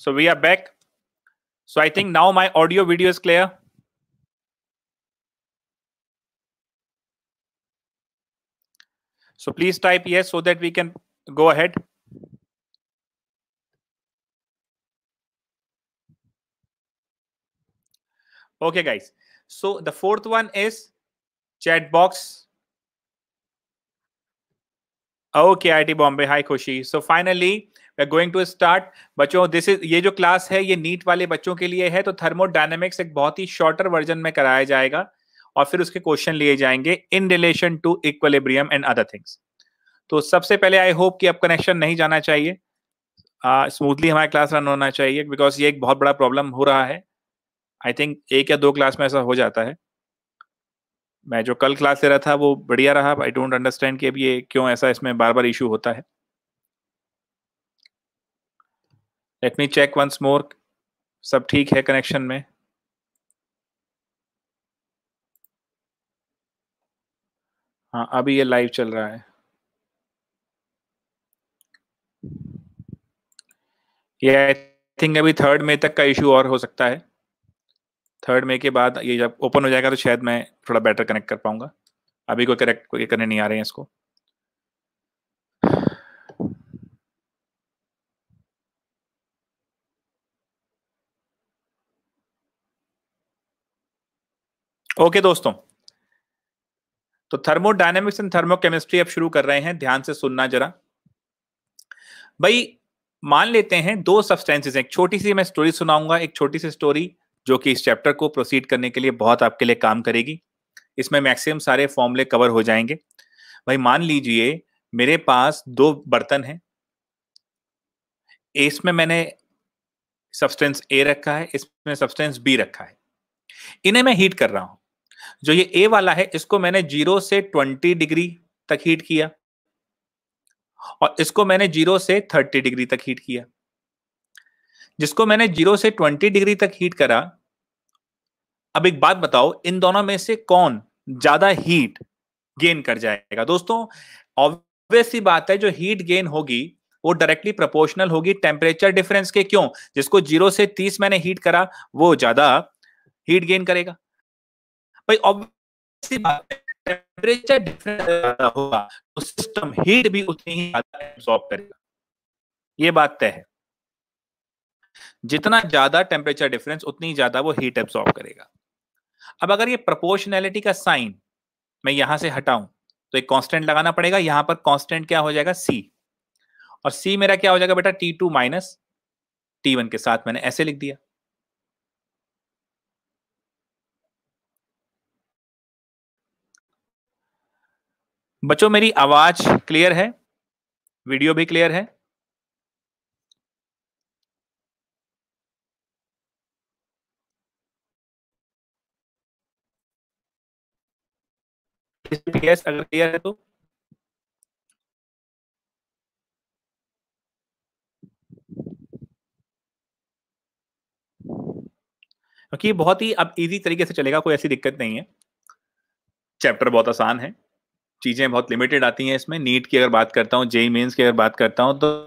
So we are back. So I think now my audio video is clear. So please type yes so that we can go ahead. Okay, guys. So the fourth one is chat box. Okay, IT Bombay. Hi, Koshi. So finally, going to start बच्चों this is ये जो class है ये NEET वाले बच्चों के लिए है तो थर्मोडाइनमिक्स एक बहुत ही शॉर्टर वर्जन में कराया जाएगा और फिर उसके क्वेश्चन लिए जाएंगे in relation to equilibrium and other things तो सबसे पहले आई होप कि अब कनेक्शन नहीं जाना चाहिए स्मूथली uh, हमारा क्लास रन होना चाहिए बिकॉज ये एक बहुत बड़ा प्रॉब्लम हो रहा है आई थिंक एक या दो क्लास में ऐसा हो जाता है मैं जो कल क्लास ले रहा था वो बढ़िया रहा आई डोंट अंडरस्टैंड कि अब ये क्यों ऐसा इसमें बार बार इशू होता है let me check once more सब ठीक है कनेक्शन में हाँ अभी ये लाइव चल रहा है ये आई थिंक अभी थर्ड मे तक का इशू और हो सकता है थर्ड मे के बाद ये जब ओपन हो जाएगा तो शायद मैं थोड़ा बेटर कनेक्ट कर पाऊंगा अभी कोई करेक्ट कोई करने नहीं आ रहे हैं इसको ओके okay, दोस्तों तो थर्मोडायनेमिक्स एंड थर्मोकेमिस्ट्री अब शुरू कर रहे हैं ध्यान से सुनना जरा भाई मान लेते हैं दो सब्सटेंसेस एक छोटी सी मैं स्टोरी सुनाऊंगा एक छोटी सी स्टोरी जो कि इस चैप्टर को प्रोसीड करने के लिए बहुत आपके लिए काम करेगी इसमें मैक्सिमम सारे फॉर्मूले कवर हो जाएंगे भाई मान लीजिए मेरे पास दो बर्तन हैं इसमें मैंने सब्सटेंस ए रखा है इसमें सब्सटेंस बी रखा है इन्हें मैं हीट कर रहा हूं जो ये ए वाला है इसको मैंने जीरो से ट्वेंटी डिग्री तक हीट किया और इसको मैंने जीरो से थर्टी डिग्री तक हीट किया जिसको मैंने जीरो से ट्वेंटी डिग्री तक हीट करा अब एक बात बताओ इन दोनों में से कौन ज्यादा हीट गेन कर जाएगा दोस्तों ऑब्वियस बात है जो हीट गेन होगी वो डायरेक्टली प्रोपोर्शनल होगी टेम्परेचर डिफरेंस के क्यों जिसको जीरो से तीस मैंने हीट करा वो ज्यादा हीट गेन करेगा भाई ऑब्वियसली बात है टेम्परेचर डिफरेंस होगा तो सिस्टम हीट भी उतनी ही ज्यादा करेगा ये बात तय है जितना ज्यादा टेम्परेचर डिफरेंस उतनी ज्यादा वो हीट एब्सॉर्ब करेगा अब अगर ये प्रोपोर्शनैलिटी का साइन मैं यहां से हटाऊं तो एक कांस्टेंट लगाना पड़ेगा यहां पर कांस्टेंट क्या हो जाएगा सी और सी मेरा क्या हो जाएगा बेटा T two minus T one के साथ मैंने ऐसे लिख दिया बच्चों मेरी आवाज क्लियर है वीडियो भी क्लियर है अगर क्लियर है तो क्योंकि बहुत ही अब इजी तरीके से चलेगा कोई ऐसी दिक्कत नहीं है चैप्टर बहुत आसान है चीजें बहुत लिमिटेड आती हैं इसमें नीट की अगर बात करता हूँ जेई मेन्स की अगर बात करता हूँ तो,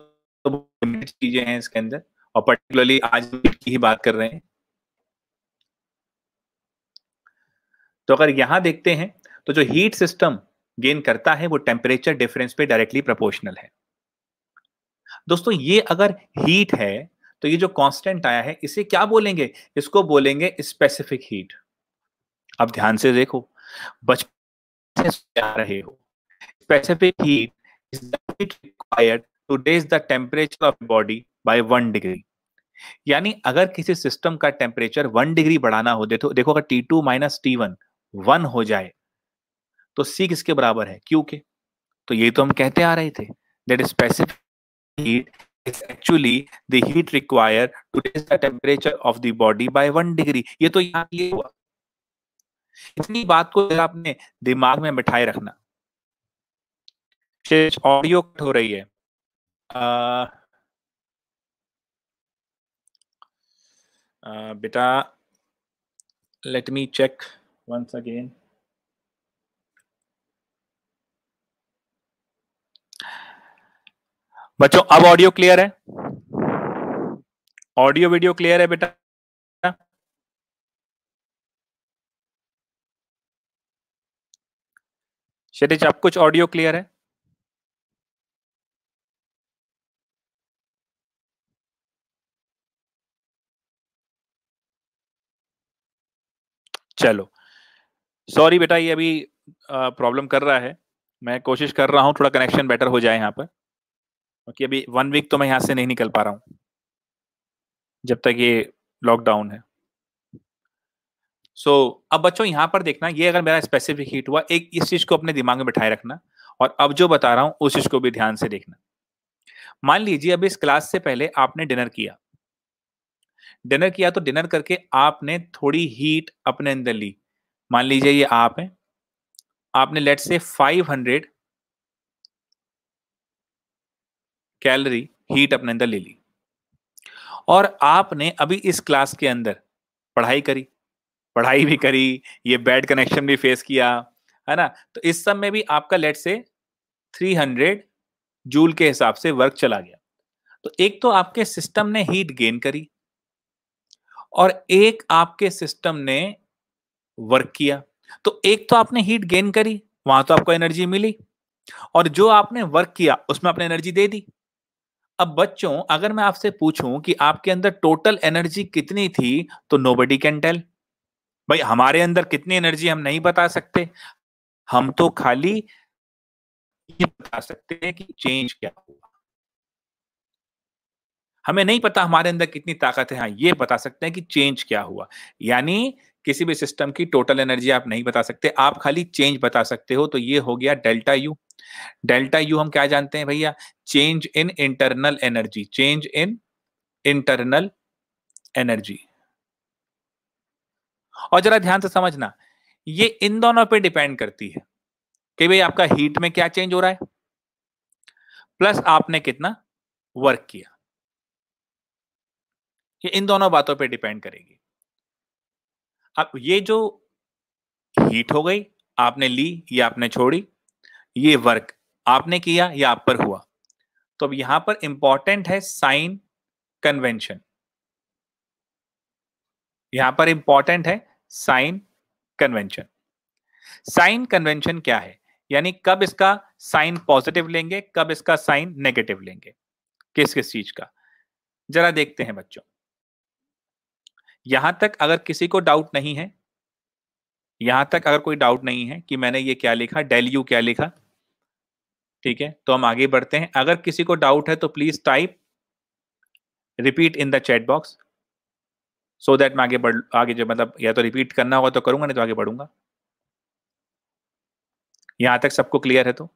तो चीजें हैं इसके अंदर और पर्टिकुलरली आज नीट की ही बात कर रहे हैं तो अगर यहां देखते हैं तो जो हीट सिस्टम गेन करता है वो टेम्परेचर डिफरेंस पे डायरेक्टली प्रोपोर्शनल है दोस्तों ये अगर हीट है तो ये जो कांस्टेंट आया है इसे क्या बोलेंगे इसको बोलेंगे स्पेसिफिक हीट अब ध्यान से देखो बचपन डिस्टेंस जा रहे हो specific heat is required to raise the temperature of body by one degree यानी अगर किसी सिस्टम का टेम्परेचर वन डिग्री बढ़ाना हो देखो तो, देखो अगर T two minus T one one हो जाए तो सी किसके बराबर है क्यू के तो ये तो हम कहते आ रहे थे that specific heat is actually the heat require to raise the temperature of the body by one degree ये तो यहाँ ये हुआ इतनी बात को आपने दिमाग में बिठाए रखना ऑडियो कट हो रही है बेटा let me check once again बच्चों अब ऑडियो क्लियर है ऑडियो वीडियो क्लियर है बेटा क्षितिज आप कुछ ऑडियो क्लियर है चलो सॉरी बेटा ये अभी प्रॉब्लम कर रहा है मैं कोशिश कर रहा हूँ थोड़ा कनेक्शन बेटर हो जाए यहाँ पर क्योंकि अभी वन वीक तो मैं यहाँ से नहीं निकल पा रहा हूँ जब तक ये लॉकडाउन है सो so, अब बच्चों यहाँ पर देखना ये अगर मेरा स्पेसिफिक हीट हुआ एक इस चीज को अपने दिमाग में बिठाए रखना और अब जो बता रहा हूँ उस चीज को भी ध्यान से देखना मान लीजिए अब इस क्लास से पहले आपने डिनर किया डिनर किया तो डिनर करके आपने थोड़ी हीट अपने अंदर ली मान लीजिए ये आप हैं आपने लेट से 500 कैलोरी हीट अपने अंदर ले ली और आपने अभी इस क्लास के अंदर पढ़ाई करी पढ़ाई भी करी ये बैड कनेक्शन भी फेस किया है ना तो इस सब में भी आपका लेट से 300 जूल के हिसाब से वर्क चला गया तो एक तो आपके सिस्टम ने हीट गेन करी और एक आपके सिस्टम ने वर्क किया तो एक तो आपने हीट गेन करी वहां तो आपको एनर्जी मिली और जो आपने वर्क किया उसमें आपने एनर्जी दे दी अब बच्चों अगर मैं आपसे पूछूं कि आपके अंदर टोटल एनर्जी कितनी थी तो नो बडी कैन टेल भाई हमारे अंदर कितनी एनर्जी हम नहीं बता सकते हम तो खाली ये बता सकते हैं कि चेंज क्या हुआ हमें नहीं पता हमारे अंदर कितनी ताकत है हाँ ये बता सकते हैं कि चेंज क्या हुआ यानी किसी भी सिस्टम की टोटल एनर्जी आप नहीं बता सकते आप खाली चेंज बता सकते हो तो ये हो गया डेल्टा यू डेल्टा यू हम क्या जानते हैं भैया change in internal energy change in internal energy और जरा ध्यान से समझना ये इन दोनों पे डिपेंड करती है कि भाई आपका हीट में क्या चेंज हो रहा है प्लस आपने कितना वर्क किया ये इन दोनों बातों पे डिपेंड करेगी अब ये जो हीट हो गई आपने ली या आपने छोड़ी ये वर्क आपने किया या आप पर हुआ तो अब यहां पर इंपॉर्टेंट है साइन कन्वेंशन यहां पर इंपॉर्टेंट है साइन कन्वेंशन साइन कन्वेंशन क्या है यानी कब इसका साइन पॉजिटिव लेंगे कब इसका साइन नेगेटिव लेंगे किस किस चीज का जरा देखते हैं बच्चों यहां तक अगर किसी को डाउट नहीं है यहां तक अगर कोई डाउट नहीं है कि मैंने ये क्या लिखा डेल यू क्या लिखा ठीक है तो हम आगे बढ़ते हैं अगर किसी को डाउट है तो please type repeat in the chat box so so that मैं आगे बढ़ आगे जो मतलब या तो रिपीट करना होगा तो करूंगा नहीं तो आगे बढ़ूंगा यहां तक सबको क्लियर है तो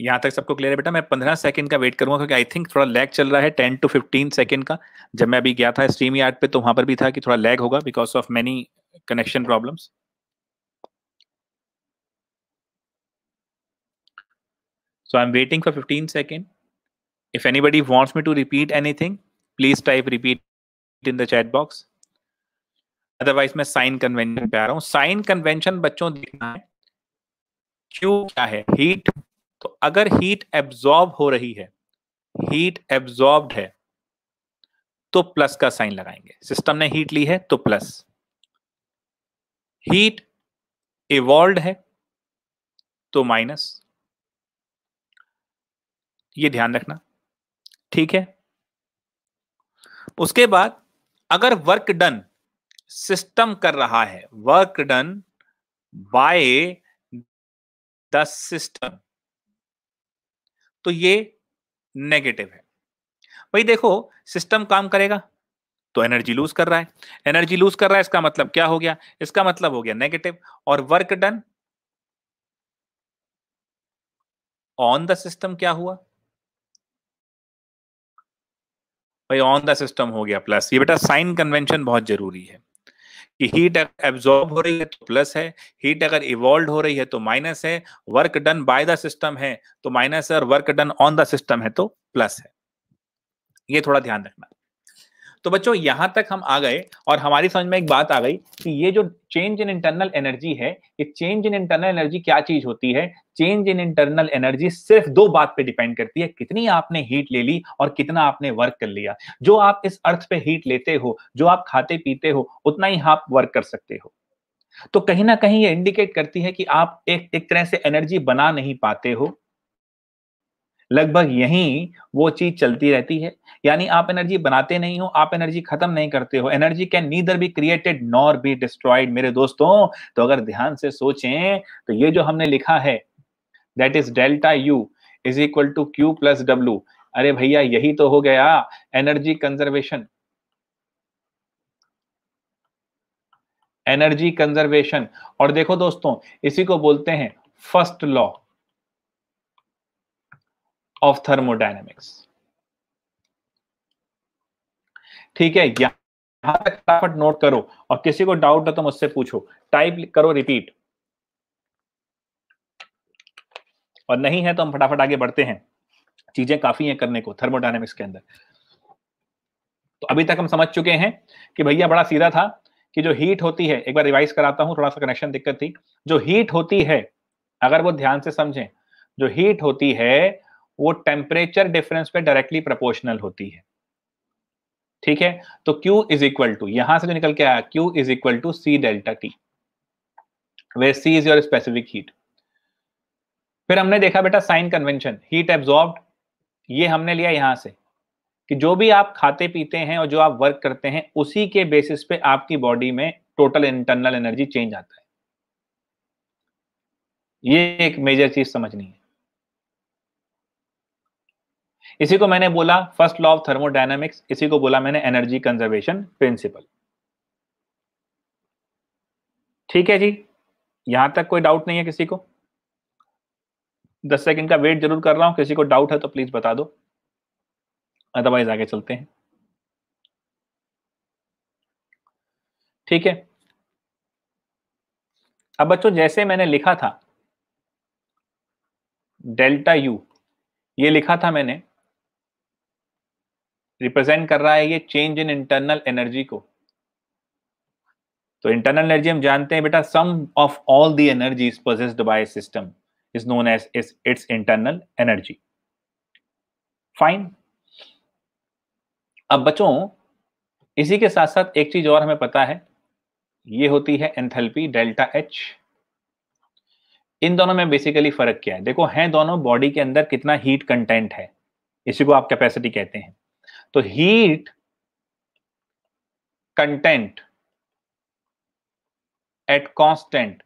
यहां तक सबको क्लियर है बेटा मैं पंद्रह सेकंड का वेट करूंगा क्योंकि आई थिंक थोड़ा लैग चल रहा है टेन टू फिफ्टीन सेकंड का जब मैं अभी गया था स्ट्रीम यार्ड पे तो वहां पर भी था कि थोड़ा लैग होगा because of many connection problems So I'm waiting for 15 seconds. If anybody wants me to repeat anything, please type repeat in the chat box. Otherwise मैं साइन कन्वेंशन पे आ रहा हूँ साइन कन्वेंशन बच्चों देखना है क्यू क्या है हीट तो अगर हीट एब्जॉर्ब हो रही है हीट एब्जॉर्ब है तो प्लस का साइन लगाएंगे सिस्टम ने हीट ली है तो प्लस हीट इवॉल्व है तो माइनस ये ध्यान रखना ठीक है उसके बाद अगर वर्क डन सिस्टम कर रहा है work done by the system तो ये नेगेटिव है भाई देखो सिस्टम काम करेगा तो एनर्जी लूज कर रहा है एनर्जी लूज कर रहा है इसका मतलब क्या हो गया इसका मतलब हो गया नेगेटिव और work done on the system क्या हुआ भाई ऑन द सिस्टम हो गया प्लस ये बेटा साइन कन्वेंशन बहुत जरूरी है कि हीट एब्जॉर्ब हो रही है तो प्लस है हीट अगर इवॉल्व हो रही है तो माइनस है work done by the system है तो माइनस है और work done on the system है तो प्लस है ये थोड़ा ध्यान रखना तो बच्चों यहां तक हम आ गए और हमारी समझ में एक बात आ गई कि ये जो चेंज इन इंटरनल एनर्जी है ये चेंज इन इंटरनल एनर्जी क्या चीज होती है चेंज इन इंटरनल एनर्जी सिर्फ दो बात पे डिपेंड करती है कितनी आपने हीट ले ली और कितना आपने वर्क कर लिया जो आप इस अर्थ पे हीट लेते हो जो आप खाते पीते हो उतना ही आप वर्क कर सकते हो तो कहीं ना कहीं ये इंडिकेट करती है कि आप एक एक तरह से एनर्जी बना नहीं पाते हो लगभग यही वो चीज चलती रहती है यानी आप एनर्जी बनाते नहीं हो आप एनर्जी खत्म नहीं करते हो energy can neither be created nor be destroyed मेरे दोस्तों तो अगर ध्यान से सोचें तो ये जो हमने लिखा है that is delta U is equal to Q plus W अरे भैया यही तो हो गया एनर्जी कंजर्वेशन एनर्जी कंजर्वेशन और देखो दोस्तों इसी को बोलते हैं फर्स्ट लॉ ऑफ थर्मोडाइनमिक्स ठीक है यहां तक फटाफट नोट करो और किसी को डाउट हो तो मुझसे पूछो टाइप करो रिपीट और नहीं है तो हम फटाफट आगे बढ़ते हैं चीजें काफी हैं करने को थर्मोडाइनमिक्स के अंदर तो अभी तक हम समझ चुके हैं कि भैया बड़ा सीधा था कि जो हीट होती है एक बार रिवाइज कराता हूं थोड़ा सा कनेक्शन दिक्कत थी जो हीट होती है अगर वो ध्यान से समझें जो हीट होती है वो टेम्परेचर डिफरेंस पे डायरेक्टली प्रोपोर्शनल होती है ठीक है तो Q इज इक्वल टू यहां से जो निकल के आया Q is equal to C delta T where C is your specific heat फिर हमने देखा बेटा साइन कन्वेंशन हीट एब्जॉर्ब ये हमने लिया यहां से कि जो भी आप खाते पीते हैं और जो आप वर्क करते हैं उसी के बेसिस पे आपकी बॉडी में टोटल इंटरनल एनर्जी चेंज आता है ये एक मेजर चीज समझनी है इसी को मैंने बोला फर्स्ट लॉ ऑफ थर्मोडायनामिक्स इसी को बोला मैंने एनर्जी कंजर्वेशन प्रिंसिपल ठीक है जी यहां तक कोई डाउट नहीं है किसी को दस सेकंड का वेट जरूर कर रहा हूं किसी को डाउट है तो प्लीज बता दो अदरवाइज आगे चलते हैं ठीक है अब बच्चों जैसे मैंने लिखा था डेल्टा यू ये लिखा था मैंने रिप्रेजेंट कर रहा है ये चेंज इन इंटरनल एनर्जी को तो इंटरनल एनर्जी हम जानते हैं बेटा sum of all the energy by system is known as is its internal energy fine अब बच्चों इसी के साथ साथ एक चीज और हमें पता है ये होती है एंथैल्पी डेल्टा एच इन दोनों में बेसिकली फर्क क्या है देखो हैं दोनों बॉडी के अंदर कितना हीट कंटेंट है इसी को आप कैपेसिटी कहते हैं तो heat content at constant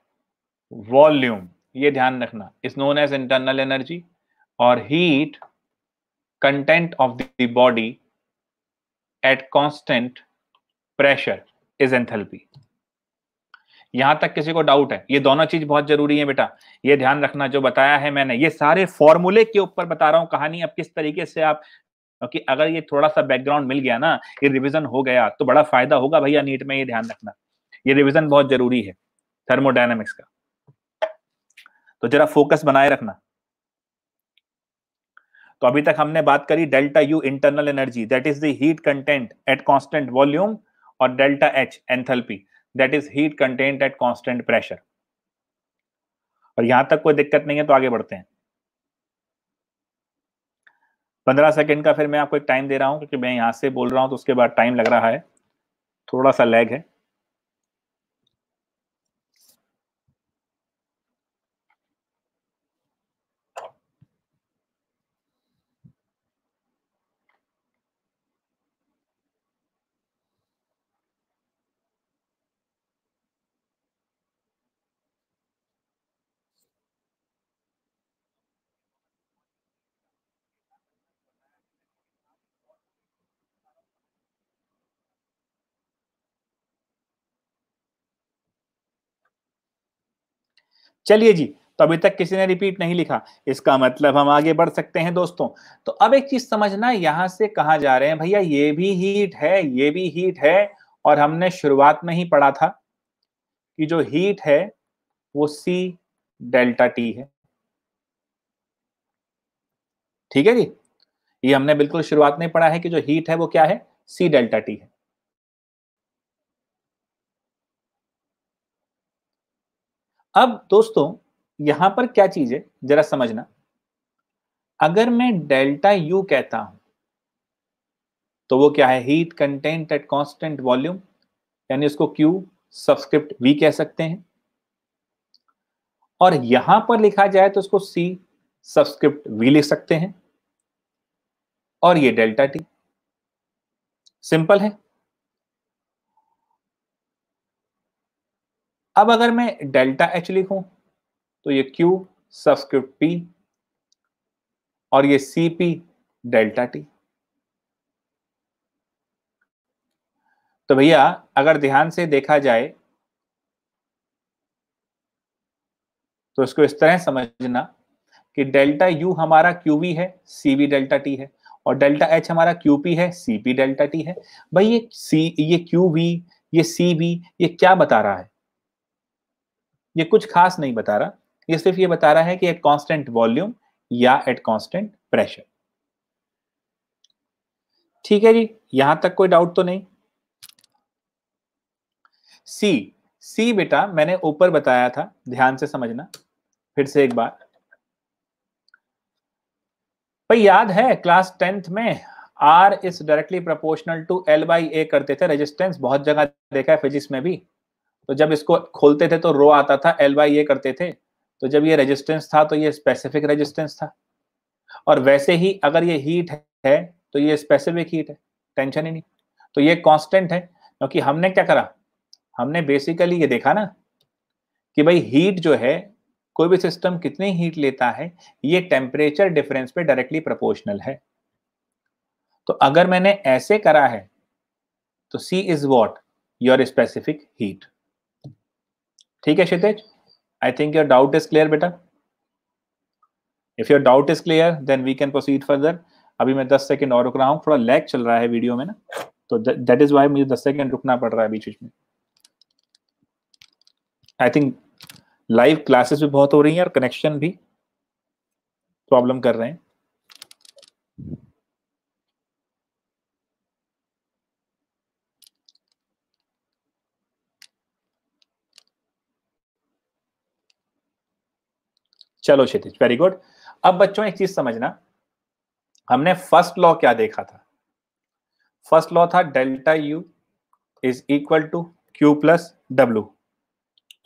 volume ये ध्यान रखना is known as internal energy और heat content of the body at constant pressure is enthalpy यहां तक किसी को डाउट है ये दोनों चीज बहुत जरूरी है बेटा ये ध्यान रखना जो बताया है मैंने ये सारे फॉर्मूले के ऊपर बता रहा हूं कहानी अब किस तरीके से आप क्योंकि अगर ये थोड़ा सा बैकग्राउंड मिल गया ना ये रिविजन हो गया तो बड़ा फायदा होगा भैया नीट में ये ध्यान रखना ये रिविजन बहुत जरूरी है थर्मोडाइनमिक्स का तो जरा फोकस बनाए रखना तो अभी तक हमने बात करी delta U internal energy that is the heat content at constant volume और delta H enthalpy that is heat content at constant pressure और यहां तक कोई दिक्कत नहीं है तो आगे बढ़ते हैं पंद्रह सेकेंड का फिर मैं आपको एक टाइम दे रहा हूँ क्योंकि मैं यहाँ से बोल रहा हूँ तो उसके बाद टाइम लग रहा है थोड़ा सा लैग है चलिए जी तो अभी तक किसी ने रिपीट नहीं लिखा इसका मतलब हम आगे बढ़ सकते हैं दोस्तों तो अब एक चीज समझना यहां से कहा जा रहे हैं भैया ये भी हीट है ये भी हीट है और हमने शुरुआत में ही पढ़ा था कि जो हीट है वो सी डेल्टा टी है ठीक है जी ये हमने बिल्कुल शुरुआत में पढ़ा है कि जो हीट है वो क्या है सी डेल्टा टी है अब दोस्तों यहां पर क्या चीज है जरा समझना अगर मैं डेल्टा यू कहता हूं तो वो क्या है heat content at constant volume यानी उसको क्यू सब्सक्रिप्ट वी कह सकते हैं और यहां पर लिखा जाए तो उसको सी सब्सक्रिप्ट वी लिख सकते हैं और ये डेल्टा टी सिंपल है अब अगर मैं डेल्टा एच लिखूं तो ये क्यू सबस्क्रिप्ट पी और ये सी पी डेल्टा टी तो भैया अगर ध्यान से देखा जाए तो इसको इस तरह समझना कि डेल्टा यू हमारा क्यू वी है सी वी डेल्टा टी है और डेल्टा एच हमारा क्यू पी है सी पी डेल्टा टी है भाई ये सी ये क्यू वी ये सी वी ये क्या बता रहा है ये कुछ खास नहीं बता रहा ये सिर्फ ये बता रहा है कि एट कांस्टेंट वॉल्यूम या एट कांस्टेंट प्रेशर ठीक है जी यहां तक कोई डाउट तो नहीं सी सी बेटा मैंने ऊपर बताया था ध्यान से समझना फिर से एक बार भाई याद है क्लास टेंथ में R is directly proportional to L by A करते थे रेजिस्टेंस बहुत जगह देखा है फिजिक्स में भी तो जब इसको खोलते थे तो रो आता था एल वाई ये करते थे तो जब ये रेजिस्टेंस था तो ये स्पेसिफिक रेजिस्टेंस था और वैसे ही अगर ये हीट है तो ये स्पेसिफिक हीट है टेंशन ही नहीं तो ये कांस्टेंट है क्योंकि हमने क्या करा हमने बेसिकली ये देखा ना कि भाई हीट जो है कोई भी सिस्टम कितनी हीट लेता है ये टेम्परेचर डिफरेंस पे डायरेक्टली प्रोपोर्शनल है तो अगर मैंने ऐसे करा है तो C is what your specific heat ठीक है Kshitij I think your doubt is clear बेटा if your doubt is clear then we can proceed further अभी मैं दस सेकेंड और रुक रहा हूँ थोड़ा लैग चल रहा है वीडियो में ना तो दैट इज वाई मुझे दस सेकेंड रुकना पड़ रहा है बीच बीच में आई थिंक लाइव क्लासेस भी बहुत हो रही हैं और कनेक्शन भी प्रॉब्लम कर रहे हैं चलो क्षितिज वेरी गुड अब बच्चों एक चीज समझना हमने फर्स्ट लॉ क्या देखा था फर्स्ट लॉ था delta U is equal to Q plus W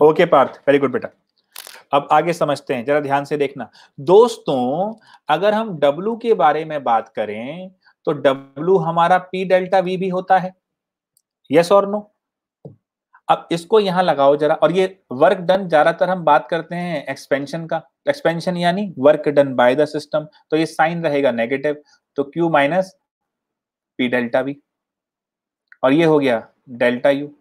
okay Parth very good बेटा अब आगे समझते हैं जरा ध्यान से देखना दोस्तों अगर हम डब्ल्यू के बारे में बात करें तो डब्ल्यू हमारा पी डेल्टा वी भी होता है यस और नो अब इसको यहां लगाओ जरा और ये वर्क डन ज्यादातर हम बात करते हैं एक्सपेंशन का एक्सपेंशन यानी work done by the system तो ये साइन रहेगा नेगेटिव तो क्यू माइनस पी डेल्टा भी और ये हो गया डेल्टा यू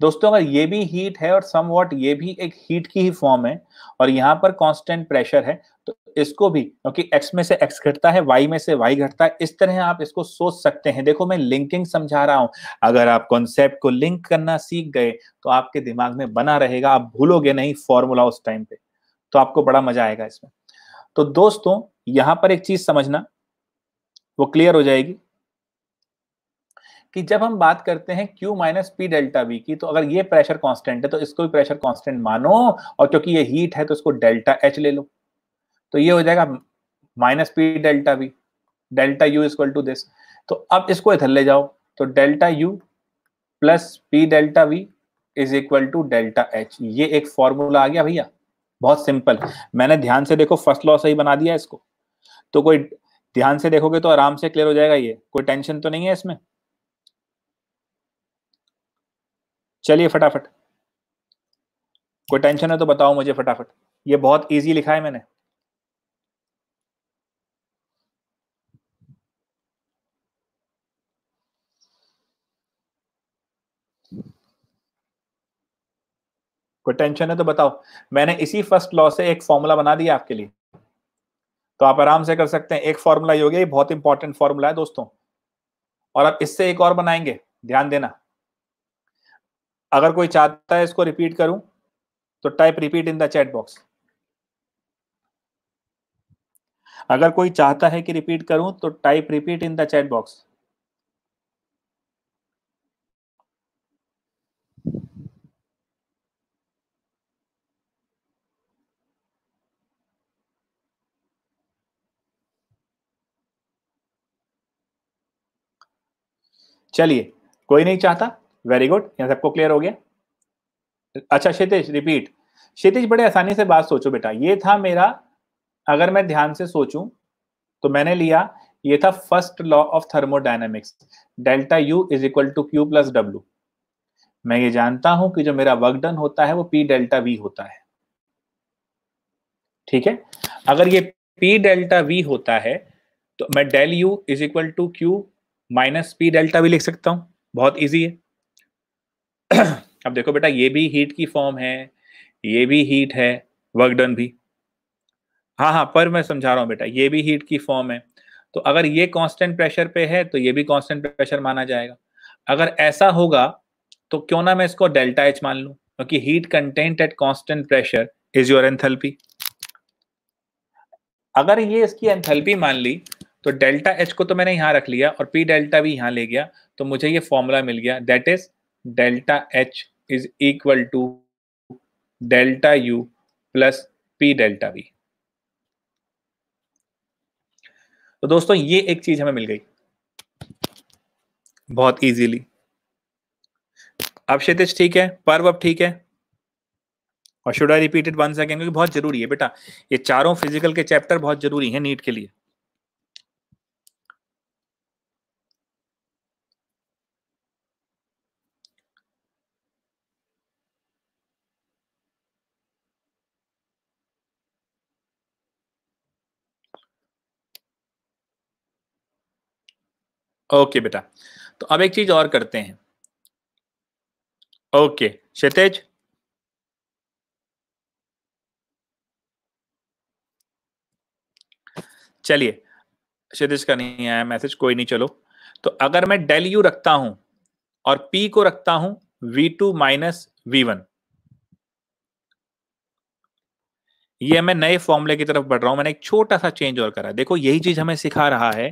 दोस्तों अगर ये भी हीट है और सम वॉट ये भी एक हीट की ही फॉर्म है और यहाँ पर कांस्टेंट प्रेशर है तो इसको भी क्योंकि तो एक्स में से एक्स घटता है वाई में से वाई घटता है इस तरह आप इसको सोच सकते हैं देखो मैं लिंकिंग समझा रहा हूं अगर आप कॉन्सेप्ट को लिंक करना सीख गए तो आपके दिमाग में बना रहेगा आप भूलोगे नहीं फॉर्मूला उस टाइम पे तो आपको बड़ा मजा आएगा इसमें तो दोस्तों यहां पर एक चीज समझना वो क्लियर हो जाएगी कि जब हम बात करते हैं Q minus P delta V की तो अगर ये प्रेशर कांस्टेंट है तो इसको भी प्रेशर कांस्टेंट मानो और क्योंकि ये हीट है तो इसको डेल्टा एच ले लो तो ये हो जाएगा minus P delta V delta U is to this तो अब इसको इधर ले जाओ तो delta U plus P delta V is equal to delta H ये एक फॉर्मूला आ गया भैया बहुत सिंपल मैंने ध्यान से देखो फर्स्ट लॉ सही बना दिया इसको तो कोई ध्यान से देखोगे तो आराम से क्लियर हो जाएगा ये कोई टेंशन तो नहीं है इसमें चलिए फटाफट कोई टेंशन है तो बताओ मुझे फटाफट ये बहुत इजी लिखा है मैंने कोई टेंशन है तो बताओ मैंने इसी फर्स्ट लॉ से एक फॉर्मूला बना दिया आपके लिए तो आप आराम से कर सकते हैं एक फॉर्मूला ये हो गया ये बहुत इंपॉर्टेंट फॉर्मूला है दोस्तों और आप इससे एक और बनाएंगे ध्यान देना अगर कोई चाहता है इसको रिपीट करूं तो type repeat in the chat box अगर कोई चाहता है कि रिपीट करूं तो type repeat in the chat box चलिए कोई नहीं चाहता वेरी गुड यहाँ सबको क्लियर हो गया अच्छा क्षितिज रिपीट क्षितिज बड़े आसानी से बात सोचो बेटा ये था मेरा अगर मैं ध्यान से सोचूं तो मैंने लिया ये था first law of thermodynamics delta U is equal to Q plus W मैं ये जानता हूं कि जो मेरा वर्क डन होता है वो पी डेल्टा वी होता है ठीक है अगर ये पी डेल्टा वी होता है तो मैं del U is equal to Q minus P delta V लिख सकता हूं बहुत ईजी है अब देखो बेटा ये भी हीट की फॉर्म है ये भी हीट है वर्क डन भी हाँ हाँ पर मैं समझा रहा हूँ बेटा ये भी हीट की फॉर्म है तो अगर ये कांस्टेंट प्रेशर पे है तो ये भी कांस्टेंट प्रेशर माना जाएगा अगर ऐसा होगा तो क्यों ना मैं इसको डेल्टा एच मान लू क्योंकि heat content at constant pressure is your enthalpy अगर ये इसकी एंथैल्पी मान ली तो डेल्टा एच को तो मैंने यहां रख लिया और पी डेल्टा भी यहां ले गया तो मुझे ये फॉर्मूला मिल गया that is delta H is equal to delta U plus P delta V तो दोस्तों ये एक चीज हमें मिल गई बहुत इजीली अब क्षितिज ठीक है पर्व अब ठीक है और should I repeat it one second क्योंकि बहुत जरूरी है बेटा ये चारों फिजिकल के चैप्टर बहुत जरूरी है नीट के लिए ओके बेटा तो अब एक चीज और करते हैं ओके क्षतेज चलिए क्षितिज का नहीं आया मैसेज कोई नहीं चलो तो अगर मैं डेल यू रखता हूं और पी को रखता हूं V two minus V one ये मैं नए फॉर्मूले की तरफ बढ़ रहा हूं मैंने एक छोटा सा चेंज और करा देखो यही चीज हमें सिखा रहा है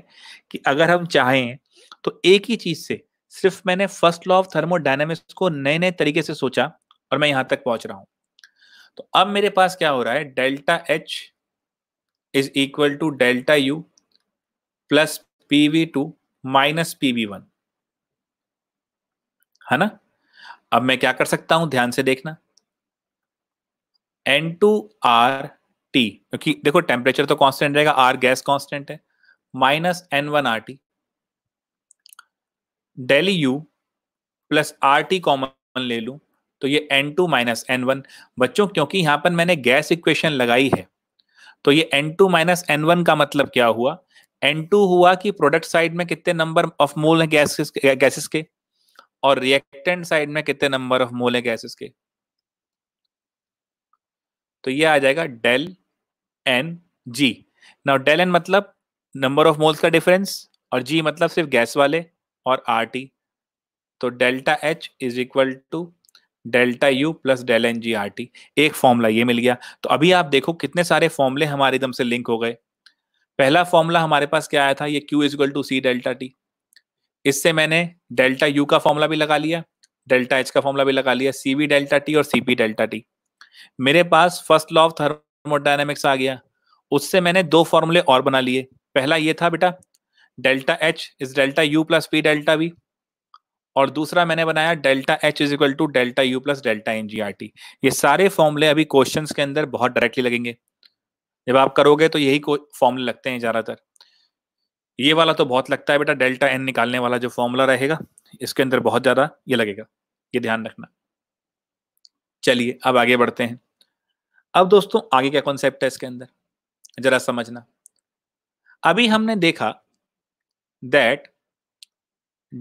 कि अगर हम चाहें तो एक ही चीज से सिर्फ मैंने फर्स्ट लॉ ऑफ थर्मोडाइनमिक्स को नए नए तरीके से सोचा और मैं यहां तक पहुंच रहा हूं तो अब मेरे पास क्या हो रहा है delta H is equal to delta U plus P V two minus P V one है ना अब मैं क्या कर सकता हूं ध्यान से देखना एन टू आर टी क्योंकि देखो टेम्परेचर तो कांस्टेंट रहेगा आर गैस कांस्टेंट है minus N one R T del U plus R T common ले लू तो ये N two minus N one बच्चों क्योंकि यहां पर मैंने गैस इक्वेशन लगाई है तो ये N two minus N one का मतलब क्या हुआ एन टू हुआ कि प्रोडक्ट साइड में कितने नंबर ऑफ मोल है गैसेस गैसेस के और रिएक्टेंट साइड में कितने नंबर ऑफ मोल है गैसेस के तो ये आ जाएगा del N G now del N मतलब नंबर ऑफ मोल्स का डिफरेंस और जी मतलब सिर्फ गैस वाले और आर टी तो delta H is equal to delta U plus del N G R T एक फॉर्मूला ये मिल गया तो अभी आप देखो कितने सारे फॉर्मूले हमारे एकदम से लिंक हो गए पहला फॉर्मूला हमारे पास क्या आया था ये Q is equal to C delta T इससे मैंने डेल्टा यू का फॉर्मूला भी लगा लिया डेल्टा एच का फॉर्मूला भी लगा लिया सी बी डेल्टा टी और सी पी डेल्टा टी मेरे पास फर्स्ट लॉ ऑफ थर्मोडाइनमिक्स आ गया उससे मैंने दो फॉर्मूले और बना लिए पहला ये था बेटा delta H is delta U plus P delta V और दूसरा मैंने बनाया delta H is equal to delta U plus delta N G R T ये सारे फॉर्मूले अभी क्वेश्चन के अंदर बहुत डायरेक्टली लगेंगे जब आप करोगे तो यही फॉर्मूले लगते हैं ज़्यादातर ये वाला तो बहुत लगता है बेटा डेल्टा एन निकालने वाला जो फॉर्मूला रहेगा इसके अंदर बहुत ज़्यादा ये लगेगा ये ध्यान रखना चलिए अब आगे बढ़ते हैं अब दोस्तों आगे क्या कॉन्सेप्ट है इसके अंदर ज़रा समझना अभी हमने देखा that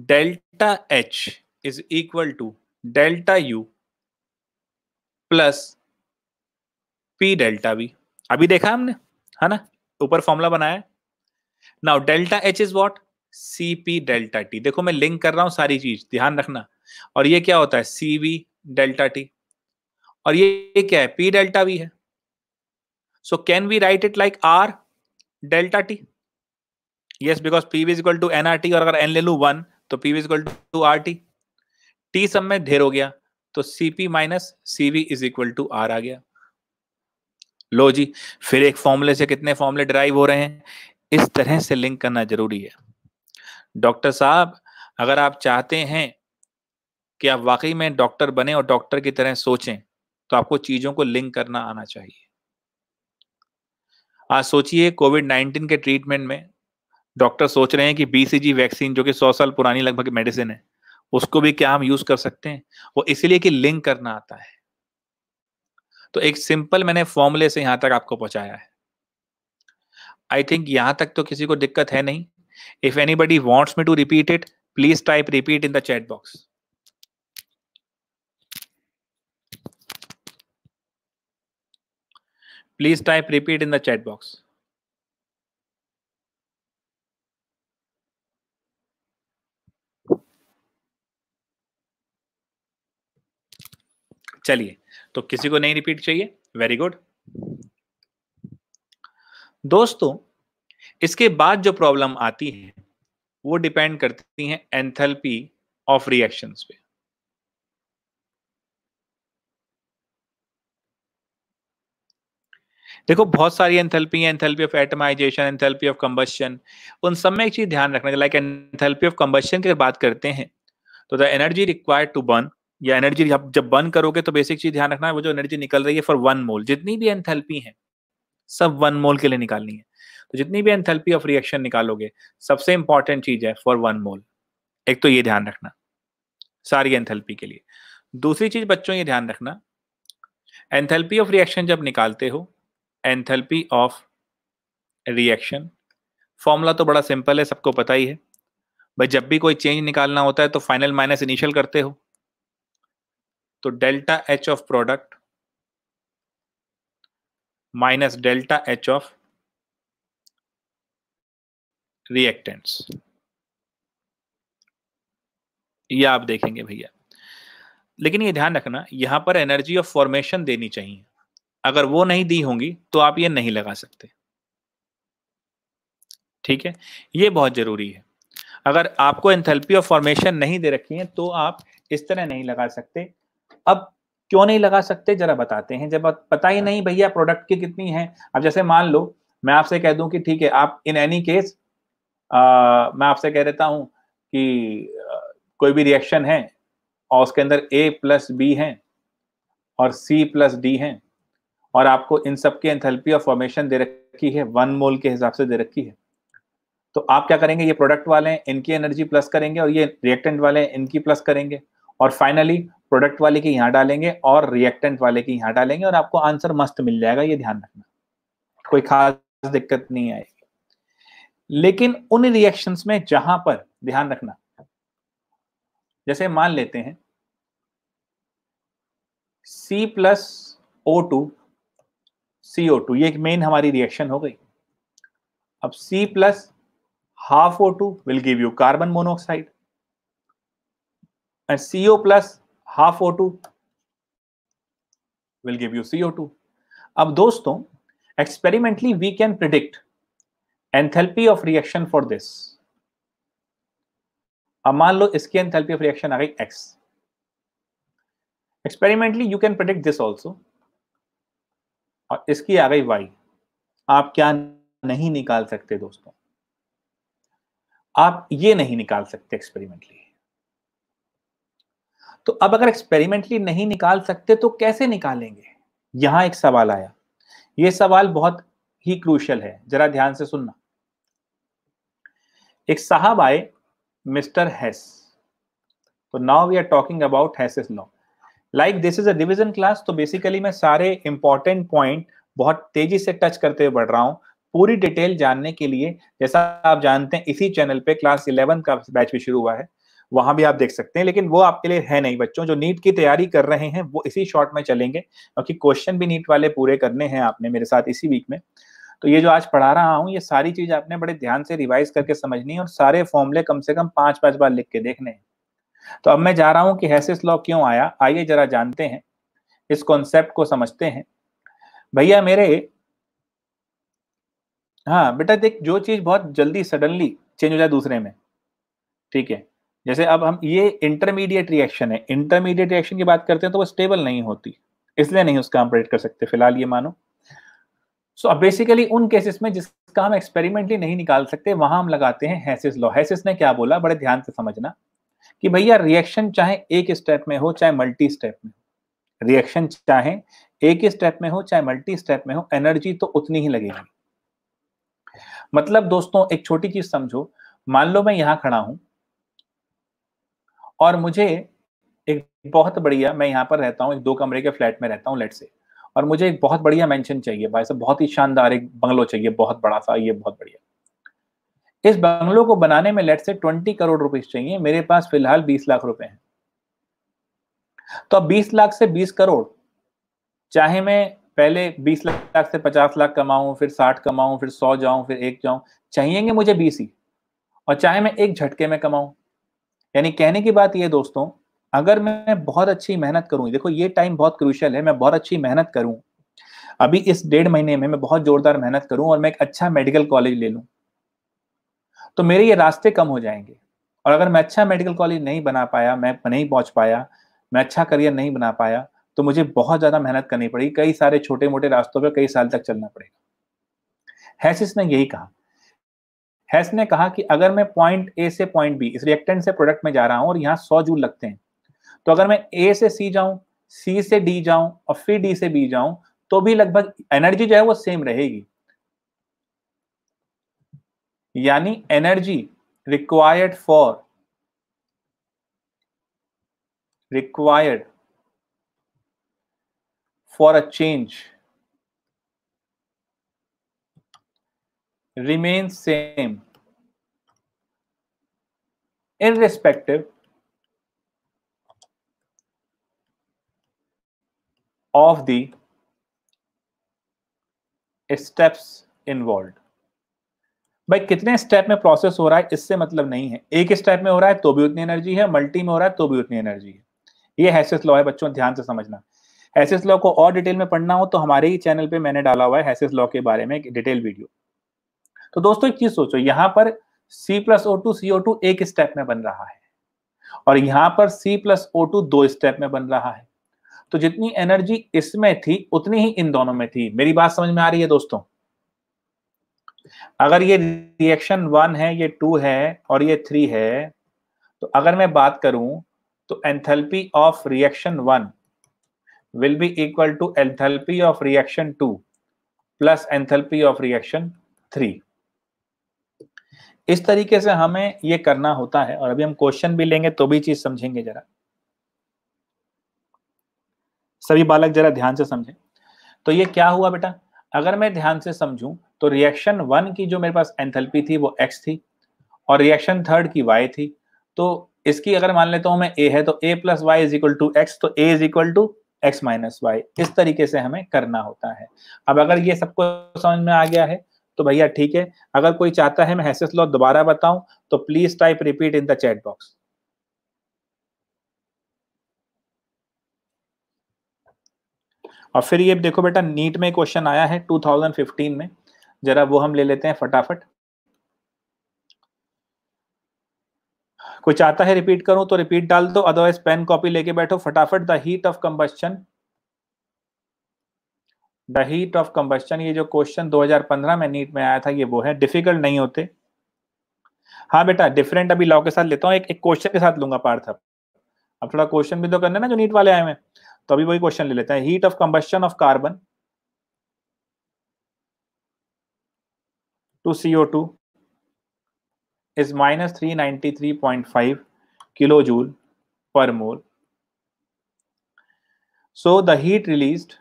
delta H is equal to delta U plus P delta V अभी देखा हमने है ना ऊपर फॉर्मूला बनाया now delta H is what C P delta T देखो मैं लिंक कर रहा हूं सारी चीज ध्यान रखना और ये क्या होता है सी वी डेल्टा टी और ये, ये क्या है पी डेल्टा वी है so can we write it like R delta T yes because P V equal to N R T और अगर एन ले लू वन तो P V equal to R T T सब में ढेर हो गया तो C P minus C V is equal to R आ गया लो जी फिर एक फॉर्मूले से कितने फॉर्मूले ड्राइव हो रहे हैं इस तरह से लिंक करना जरूरी है डॉक्टर साहब अगर आप चाहते हैं कि आप वाकई में डॉक्टर बने और डॉक्टर की तरह सोचें तो आपको चीजों को लिंक करना आना चाहिए आज सोचिए कोविड नाइन्टीन के ट्रीटमेंट में डॉक्टर सोच रहे हैं कि बीसीजी वैक्सीन जो कि सौ साल पुरानी लगभग मेडिसिन है उसको भी क्या हम यूज कर सकते हैं वो इसलिए कि लिंक करना आता है तो एक सिंपल मैंने फॉर्मूले से यहां तक आपको पहुंचाया है आई थिंक यहां तक तो किसी को दिक्कत है नहीं if anybody wants me to repeat it please type repeat in the chat box please type repeat in the chat box चलिए तो किसी को नहीं रिपीट चाहिए वेरी गुड दोस्तों इसके बाद जो प्रॉब्लम आती है वो डिपेंड करती है एंथैल्पी ऑफ रिएक्शंस पे देखो बहुत सारी एंथैल्पी है enthalpy of atomization enthalpy of combustion उन सब में एक चीज ध्यान रखना लाइक एंथैल्पी ऑफ कंबशन की बात करते हैं तो the energy required to burn या एनर्जी जब बर्न करोगे तो बेसिक चीज ध्यान रखना है वो जो एनर्जी निकल रही है फॉर वन मोल जितनी भी एनथेल्पी है सब वन मोल के लिए निकालनी है तो जितनी भी एनथेल्पी ऑफ रिएक्शन निकालोगे सबसे इंपॉर्टेंट चीज है फॉर वन मोल एक तो ये ध्यान रखना सारी एंथेल्पी के लिए दूसरी चीज बच्चों ये ध्यान रखना एंथेल्पी ऑफ रिएक्शन जब निकालते हो एंथेल्पी ऑफ रिएक्शन फॉर्मूला तो बड़ा सिंपल है सबको पता ही है भाई जब भी कोई चेंज निकालना होता है तो फाइनल माइनस इनिशियल करते हो तो delta H of product minus delta H of reactants ये आप देखेंगे भैया लेकिन ये ध्यान रखना यहां पर एनर्जी ऑफ फॉर्मेशन देनी चाहिए अगर वो नहीं दी होंगी तो आप ये नहीं लगा सकते ठीक है ये बहुत जरूरी है अगर आपको एंथेल्पी ऑफ फॉर्मेशन नहीं दे रखी है तो आप इस तरह नहीं लगा सकते अब क्यों नहीं लगा सकते जरा बताते हैं जब पता ही हाँ। नहीं भैया प्रोडक्ट की कितनी है अब जैसे मान लो मैं आपसे कह दूं कि ठीक है आप इन एनी केस मैं आपसे कह देता हूं कि आ, कोई भी रिएक्शन है और उसके अंदर ए प्लस बी है और सी प्लस डी है और आपको इन सब की एंथेल्पी ऑफ फॉर्मेशन दे रखी है वन मोल के हिसाब से दे रखी है तो आप क्या करेंगे ये प्रोडक्ट वाले हैं इनकी एनर्जी प्लस करेंगे और ये रिएक्टेंट वाले हैं इनकी प्लस करेंगे और फाइनली प्रोडक्ट वाले की यहाँ डालेंगे और रिएक्टेंट वाले की यहाँ डालेंगे और आपको आंसर मस्त मिल जाएगा ये ध्यान रखना कोई खास दिक्कत नहीं आएगी लेकिन उन रिएक्शन में जहां पर ध्यान रखना जैसे मान लेते हैं C plus O two C O two ये एक मेन हमारी रिएक्शन हो गई अब C plus half O two will give you carbon monoxide and CO plus half O two will give you C O two अब दोस्तों experimentally we can predict enthalpy of reaction for this अब मान लो इसकी enthalpy of reaction आ गई ex experimentally you can predict this also और इसकी आ गई वाई आप क्या नहीं निकाल सकते दोस्तों आप ये नहीं निकाल सकते एक्सपेरिमेंटली तो अब अगर एक्सपेरिमेंटली नहीं निकाल सकते तो कैसे निकालेंगे यहां एक सवाल आया ये सवाल बहुत ही क्रूशल है जरा ध्यान से सुनना एक साहब आए मिस्टर हैस तो now we are talking about is no like this is a division class तो बेसिकली मैं सारे इंपॉर्टेंट पॉइंट बहुत तेजी से टच करते हुए बढ़ रहा हूं पूरी डिटेल जानने के लिए जैसा आप जानते हैं इसी चैनल पे क्लास इलेवन का बैच भी शुरू हुआ है वहां भी आप देख सकते हैं लेकिन वो आपके लिए है नहीं बच्चों जो नीट की तैयारी कर रहे हैं वो इसी शॉर्ट में चलेंगे क्योंकि क्वेश्चन भी नीट वाले पूरे करने हैं आपने मेरे साथ इसी वीक में तो ये जो आज पढ़ा रहा हूँ ये सारी चीज आपने बड़े ध्यान से रिवाइज करके समझनी है और सारे फॉर्मूले कम से कम पांच पांच बार लिख के देखने हैं तो अब मैं जा रहा हूँ कि हैसिस लॉ क्यों आया आइए जरा जानते हैं इस कॉन्सेप्ट को समझते हैं भैया मेरे हाँ बेटा देख जो चीज बहुत जल्दी सडनली चेंज हो जाए दूसरे में ठीक है जैसे अब हम ये इंटरमीडिएट रिएक्शन है इंटरमीडिएट रिएक्शन की बात करते हैं तो वो स्टेबल नहीं होती इसलिए नहीं उसका हम प्रेडिक्ट कर सकते फिलहाल ये मानो सो अब बेसिकली उन केसेस में जिसका हम एक्सपेरिमेंटली नहीं निकाल सकते वहां हम लगाते हैं हैसिस लॉ हैसिस ने क्या बोला बड़े ध्यान से समझना कि भैया रिएक्शन चाहे एक स्टेप में हो चाहे मल्टी स्टेप में हो रिएक्शन चाहे एक ही स्टेप में हो चाहे मल्टी स्टेप में हो एनर्जी तो उतनी ही लगेगी मतलब दोस्तों एक छोटी चीज समझो मान लो मैं यहां खड़ा हूं और मुझे एक बहुत बढ़िया मैं यहाँ पर रहता हूँ एक दो कमरे के फ्लैट में रहता हूँ लेट से और मुझे एक बहुत बढ़िया मेंशन चाहिए भाई साहब बहुत ही शानदार एक बंगलो चाहिए बहुत बड़ा सा ये बहुत बढ़िया इस बंगलो को बनाने में लेट से ट्वेंटी करोड़ रुपीज चाहिए मेरे पास फिलहाल बीस लाख रुपए हैं तो अब बीस लाख से बीस करोड़ चाहे मैं पहले बीस लाख से पचास लाख कमाऊं फिर साठ कमाऊं फिर सौ जाऊं फिर एक जाऊं चाहिएंगे मुझे बीस ही और चाहे मैं एक झटके में कमाऊं यानी कहने की बात ये दोस्तों अगर मैं बहुत अच्छी मेहनत करूँ देखो ये टाइम बहुत क्रूशल है मैं बहुत अच्छी मेहनत करूँ अभी इस डेढ़ महीने में मैं बहुत जोरदार मेहनत करूं और मैं एक अच्छा मेडिकल कॉलेज ले लूं तो मेरे ये रास्ते कम हो जाएंगे और अगर मैं अच्छा मेडिकल कॉलेज नहीं बना पाया मैं नहीं पहुंच पाया मैं अच्छा करियर नहीं बना पाया तो मुझे बहुत ज़्यादा मेहनत करनी पड़ेगी कई सारे छोटे मोटे रास्तों पर कई साल तक चलना पड़ेगा हैसिस ने यही कहा हैस ने कहा कि अगर मैं पॉइंट ए से पॉइंट बी इस रिएक्टेंट से प्रोडक्ट में जा रहा हूं और यहाँ सौ जूल लगते हैं तो अगर मैं ए से सी जाऊं सी से डी जाऊं और फिर डी से बी जाऊं तो भी लगभग एनर्जी जो है वो सेम रहेगी यानी energy required for required for a change remains same irrespective of the steps involved भाई कितने स्टेप में प्रोसेस हो रहा है इससे मतलब नहीं है एक स्टेप में हो रहा है तो भी उतनी एनर्जी है मल्टी में हो रहा है तो भी उतनी एनर्जी है ये हैसेस लॉ है बच्चों ध्यान से समझना हैसेस लॉ को और डिटेल में पढ़ना हो तो हमारे ही चैनल पे मैंने डाला हुआ है हैसेस लॉ के बारे में एक डिटेल वीडियो तो दोस्तों एक चीज सोचो यहां पर C plus O two CO two एक स्टेप में बन रहा है और यहां पर सी प्लस ओ टू दो स्टेप में बन रहा है तो जितनी एनर्जी इसमें थी उतनी ही इन दोनों में थी मेरी बात समझ में आ रही है दोस्तों अगर ये रिएक्शन वन है ये टू है और ये थ्री है तो अगर मैं बात करूं तो enthalpy of reaction one will be equal to enthalpy of reaction two plus enthalpy of reaction three इस तरीके से हमें ये करना होता है और अभी हम क्वेश्चन भी लेंगे तो भी चीज समझेंगे जरा सभी बालक जरा ध्यान से समझें तो ये क्या हुआ बेटा अगर मैं ध्यान से समझूं तो रिएक्शन वन की जो मेरे पास एंथेल्पी थी वो एक्स थी और रिएक्शन थर्ड की वाई थी तो इसकी अगर मान लेता हूं मैं ए है तो A plus Y is equal to X तो A is equal to X minus Y इस तरीके से हमें करना होता है अब अगर ये सबको समझ में आ गया है तो भैया ठीक है अगर कोई चाहता है मैं हैसेस लॉ दोबारा बताऊं तो please type repeat in the chat box और फिर ये देखो बेटा नीट में क्वेश्चन आया है 2015 में जरा वो हम ले लेते हैं फटाफट कोई चाहता है रिपीट करूं तो रिपीट डाल दो अदरवाइज पेन कॉपी लेके बैठो फटाफट the heat of combustion the heat of combustion ये जो क्वेश्चन 2015 में नीट में आया था ये वो है डिफिकल्ट नहीं होते हाँ बेटा डिफरेंट अभी लॉ के साथ लेता हूँ एक एक क्वेश्चन के साथ लूंगा पार्थ अब अब थोड़ा क्वेश्चन भी तो करना ना जो नीट वाले आए हैं तो अभी वही क्वेश्चन ले लेते हैं heat of combustion of carbon to CO two is minus three ninety three point five kilo joule per mole so the heat released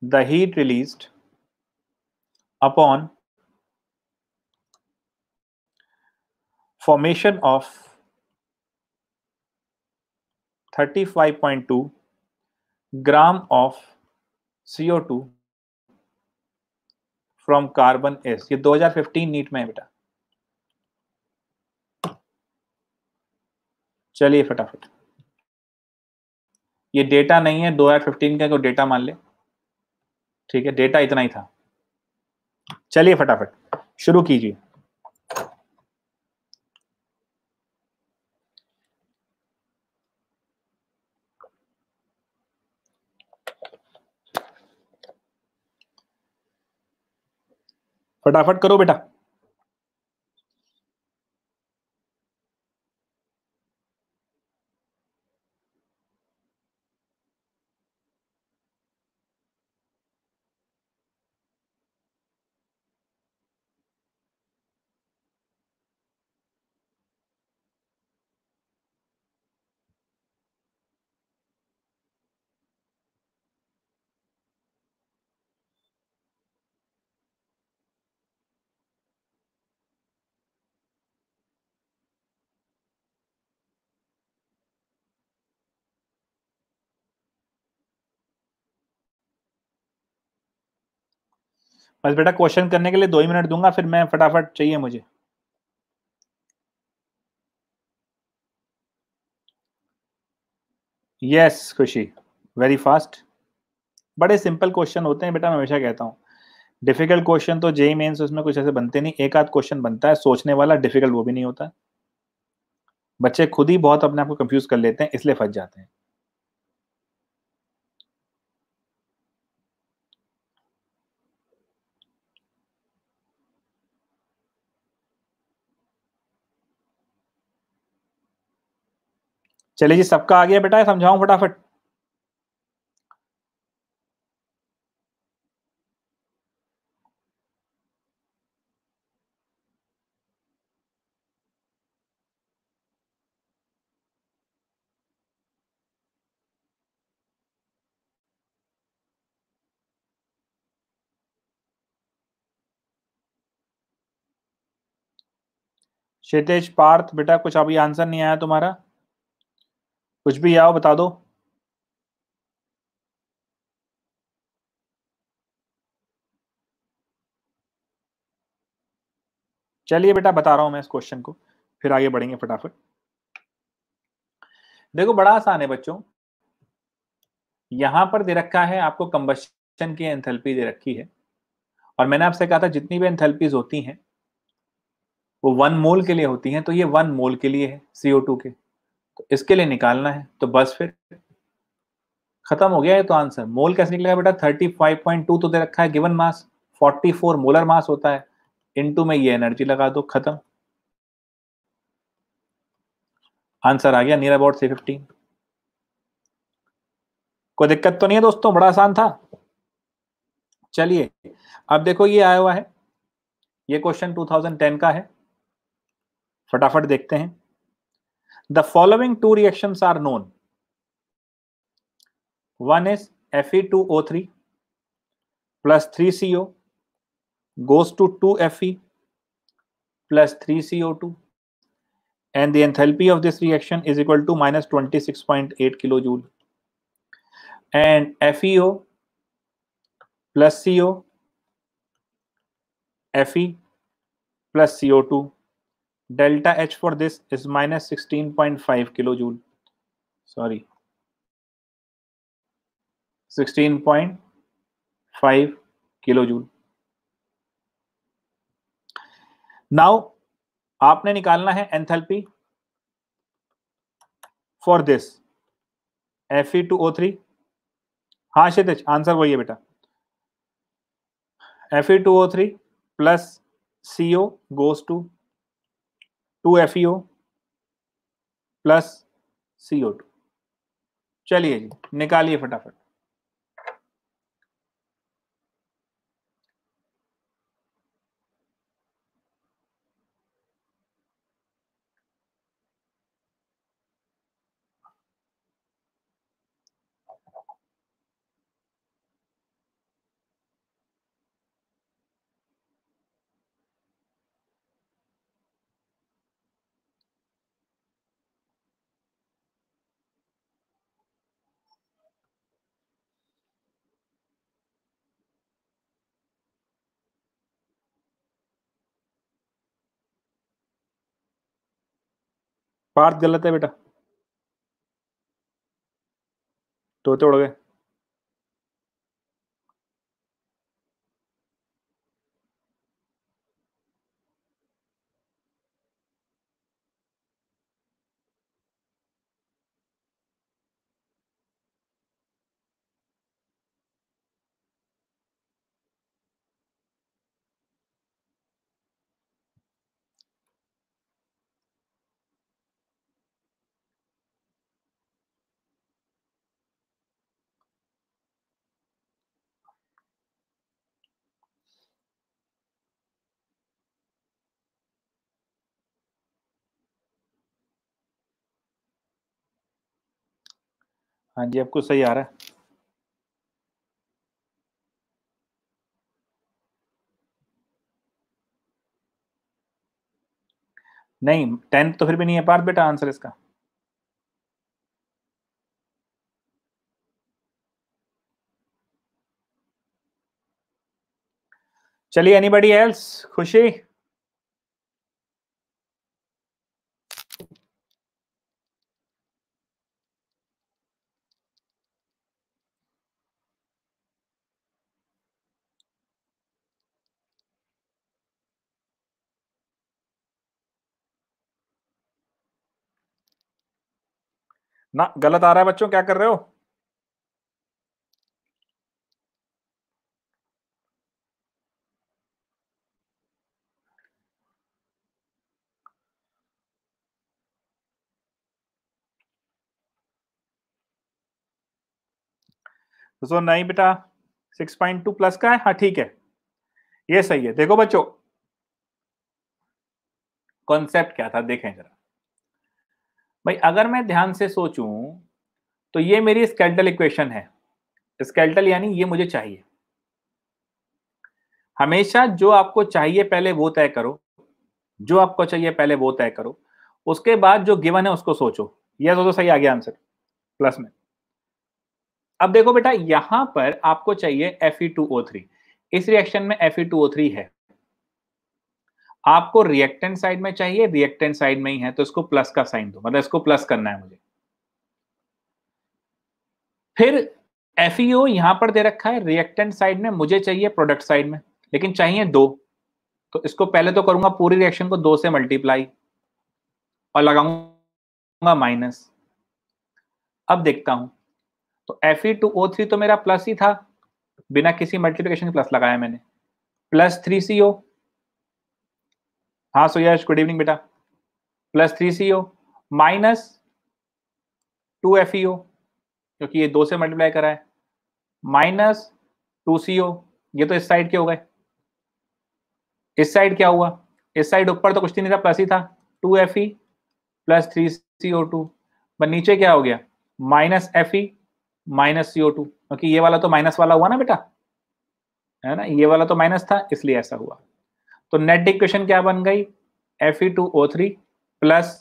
the heat released upon formation of 35.2 gram of CO2 from carbon is ये 2015 NEET में है बेटा चलिए फटाफट ये data नहीं है 2015 का कोई डेटा मान ले ठीक है डेटा इतना ही था चलिए फटाफट शुरू कीजिए फटाफट करो बेटा बस बेटा क्वेश्चन करने के लिए दो ही मिनट दूंगा फिर मैं फटाफट चाहिए मुझे यस खुशी वेरी फास्ट बड़े सिंपल क्वेश्चन होते हैं बेटा मैं हमेशा कहता हूँ डिफिकल्ट क्वेश्चन तो जेई मेन्स e उसमें कुछ ऐसे बनते नहीं एक आध क्वेश्चन बनता है सोचने वाला डिफिकल्ट वो भी नहीं होता बच्चे खुद ही बहुत अपने आप को कंफ्यूज कर लेते हैं इसलिए फंस जाते हैं चलिए जी सबका आ गया बेटा समझाऊं फटाफट क्षितेश पार्थ बेटा कुछ अभी आंसर नहीं आया तुम्हारा कुछ भी आओ बता दो चलिए बेटा बता रहा हूं मैं इस क्वेश्चन को फिर आगे बढ़ेंगे फटाफट देखो बड़ा आसान है बच्चों यहां पर दे रखा है आपको कंबस्टन की एंथेल्पी दे रखी है और मैंने आपसे कहा था जितनी भी एंथेल्पीज होती हैं वो वन मोल के लिए होती हैं तो ये वन मोल के लिए है सीओ टू के तो इसके लिए निकालना है तो बस फिर खत्म हो गया है तो आंसर मोल कैसे निकलेगा बेटा थर्टी फाइव पॉइंट टू तो दे रखा है given mass forty four molar mass होता है इनटू में ये एनर्जी लगा दो खत्म आंसर आ गया नियर अबाउट थ्री फिफ्टीन कोई दिक्कत तो नहीं है दोस्तों बड़ा आसान था चलिए अब देखो ये आया हुआ है ये क्वेश्चन 2010 का है फटाफट देखते हैं The following two reactions are known. One is Fe2O3 plus 3CO goes to 2Fe plus 3CO2 and the enthalpy of this reaction is equal to minus 26.8 kilojoule and FeO plus CO Fe plus CO2 delta H for this is delta H for this is minus 16.5 point five kilo joule now आपने निकालना है enthalpy for this F E two O three हाँ Kshitij answer वही है बेटा F E two O three plus C O goes to two F plus C O two चलिए जी निकालिए फटाफट पार्थ गलत है बेटा तोते उड़ गए हाँ जी आपको सही आ रहा है नहीं टेंथ तो फिर भी नहीं है पार्थ बेटा आंसर इसका चलिए एनीबडी एल्स खुशी ना गलत आ रहा है बच्चों क्या कर रहे हो तो नहीं बेटा 6.2 प्लस का है हाँ ठीक है ये सही है देखो बच्चों कॉन्सेप्ट क्या था देखें जरा भाई अगर मैं ध्यान से सोचूं तो ये मेरी स्केल्टल इक्वेशन है स्केल्टल यानी ये मुझे चाहिए हमेशा जो आपको चाहिए पहले वो तय करो जो आपको चाहिए पहले वो तय करो उसके बाद जो गिवन है उसको सोचो यह सोचो तो सही आ गया आंसर प्लस में अब देखो बेटा यहां पर आपको चाहिए Fe2O3 इस रिएक्शन में Fe2O3 है आपको रिएक्टेंट साइड में चाहिए रिएक्टेंट साइड में ही है तो इसको प्लस का साइन दो मतलब इसको प्लस करना है मुझे फिर एफ e यहां पर दे रखा है रिएक्टेंट साइड में मुझे चाहिए प्रोडक्ट साइड में लेकिन चाहिए दो तो इसको पहले तो करूंगा पूरी रिएक्शन को दो से मल्टीप्लाई और लगाऊंगा माइनस अब देखता हूं तो Fe2O3 तो मेरा प्लस ही था बिना किसी मल्टीप्लीकेशन प्लस लगाया मैंने प्लस थ्री सी ओ हाँ यश गुड इवनिंग बेटा plus three C O minus two F E O क्योंकि ये दो से मल्टीप्लाई करा है माइनस टू सी ओ ये तो इस साइड के हो गए इस साइड क्या हुआ इस साइड ऊपर तो कुछ नहीं था प्लस ही e था two F E plus three C O two पर नीचे क्या हो गया minus F E minus C O two क्योंकि ये वाला तो माइनस वाला हुआ ना बेटा है ना ये वाला तो माइनस था इसलिए ऐसा हुआ तो नेट इक्वेशन क्या बन गई F E two O three plus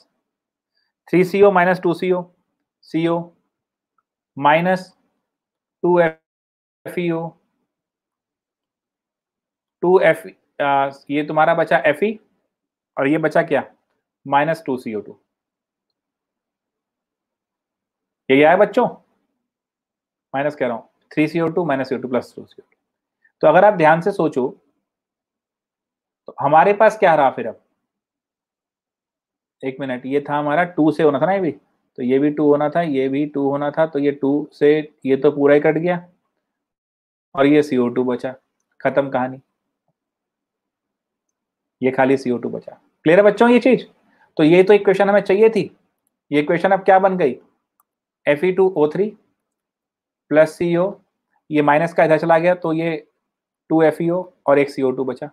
three C O minus two C O C O minus two F E O two F ये तुम्हारा बचा एफ ई और ये बचा क्या minus two C O two यही आया बच्चों माइनस कह रहा हूँ three C O two minus C O two plus two C O two तो अगर आप ध्यान से सोचो तो हमारे पास क्या रहा फिर अब एक मिनट ये था हमारा टू से होना था ना ये भी तो ये भी टू होना था ये भी टू होना था तो ये टू से ये तो पूरा ही कट गया और ये सीओ टू बचा खत्म कहानी ये खाली सीओ टू बचा क्लियर है बच्चों ये चीज तो ये तो इक्वेशन हमें चाहिए थी ये इक्वेशन अब क्या बन गई F E e two O three plus C O ये माइनस का इधर चला गया तो ये टू एफ ई ओ और एक सीओ टू बचा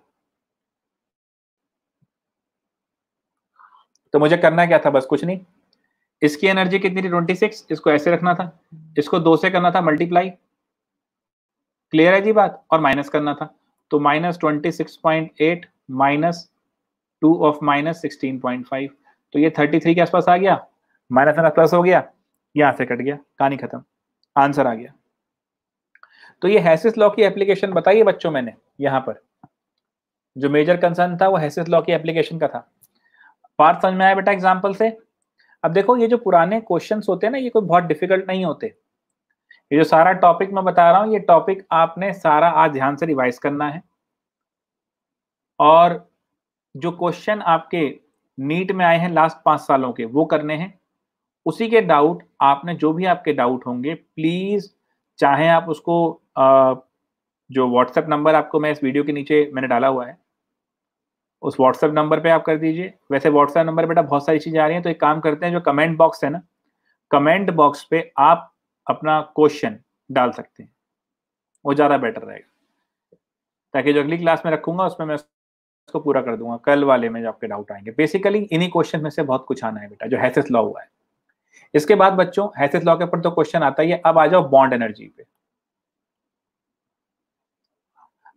तो मुझे करना क्या था बस कुछ नहीं इसकी एनर्जी कितनी थी ट्वेंटी सिक्स इसको ऐसे रखना था इसको दो से करना था मल्टीप्लाई क्लियर है जी बात और माइनस करना था तो minus twenty six point eight minus two of minus sixteen point five तो ये थर्टी थ्री के आसपास आ गया माइनस माइनस प्लस हो गया यहां से कट गया कहानी खत्म आंसर आ गया तो ये हैसिस लॉ की एप्लीकेशन बताइए बच्चों मैंने यहां पर जो मेजर कंसर्न था वो हैसिस लॉ की एप्लीकेशन का था पार्ट समझ में आया बेटा एग्जाम्पल से अब देखो ये जो पुराने क्वेश्चन होते हैं ना ये कोई बहुत डिफिकल्ट नहीं होते ये जो सारा टॉपिक मैं बता रहा हूँ ये टॉपिक आपने सारा आज ध्यान से रिवाइज करना है और जो क्वेश्चन आपके नीट में आए हैं लास्ट पांच सालों के वो करने हैं उसी के डाउट आपने जो भी आपके डाउट होंगे प्लीज चाहे आप उसको आ, जो व्हाट्सएप नंबर आपको मैं इस वीडियो के नीचे मैंने डाला हुआ है उस व्हाट्सएप नंबर पे आप कर दीजिए वैसे व्हाट्सएप नंबर बेटा बहुत सारी चीज़ें आ रही हैं तो एक काम करते हैं जो कमेंट बॉक्स है ना कमेंट बॉक्स पे आप अपना क्वेश्चन डाल सकते हैं वो ज़्यादा बेटर रहेगा ताकि जो अगली क्लास में रखूंगा उसमें मैं उसको पूरा कर दूंगा कल वाले में जो आपके डाउट आएंगे बेसिकली इन्हीं क्वेश्चन में से बहुत कुछ आना है बेटा जो हैसेस लॉ हुआ है इसके बाद बच्चों हैसेस लॉ के ऊपर तो क्वेश्चन आता ही है अब आ जाओ बॉन्ड एनर्जी पे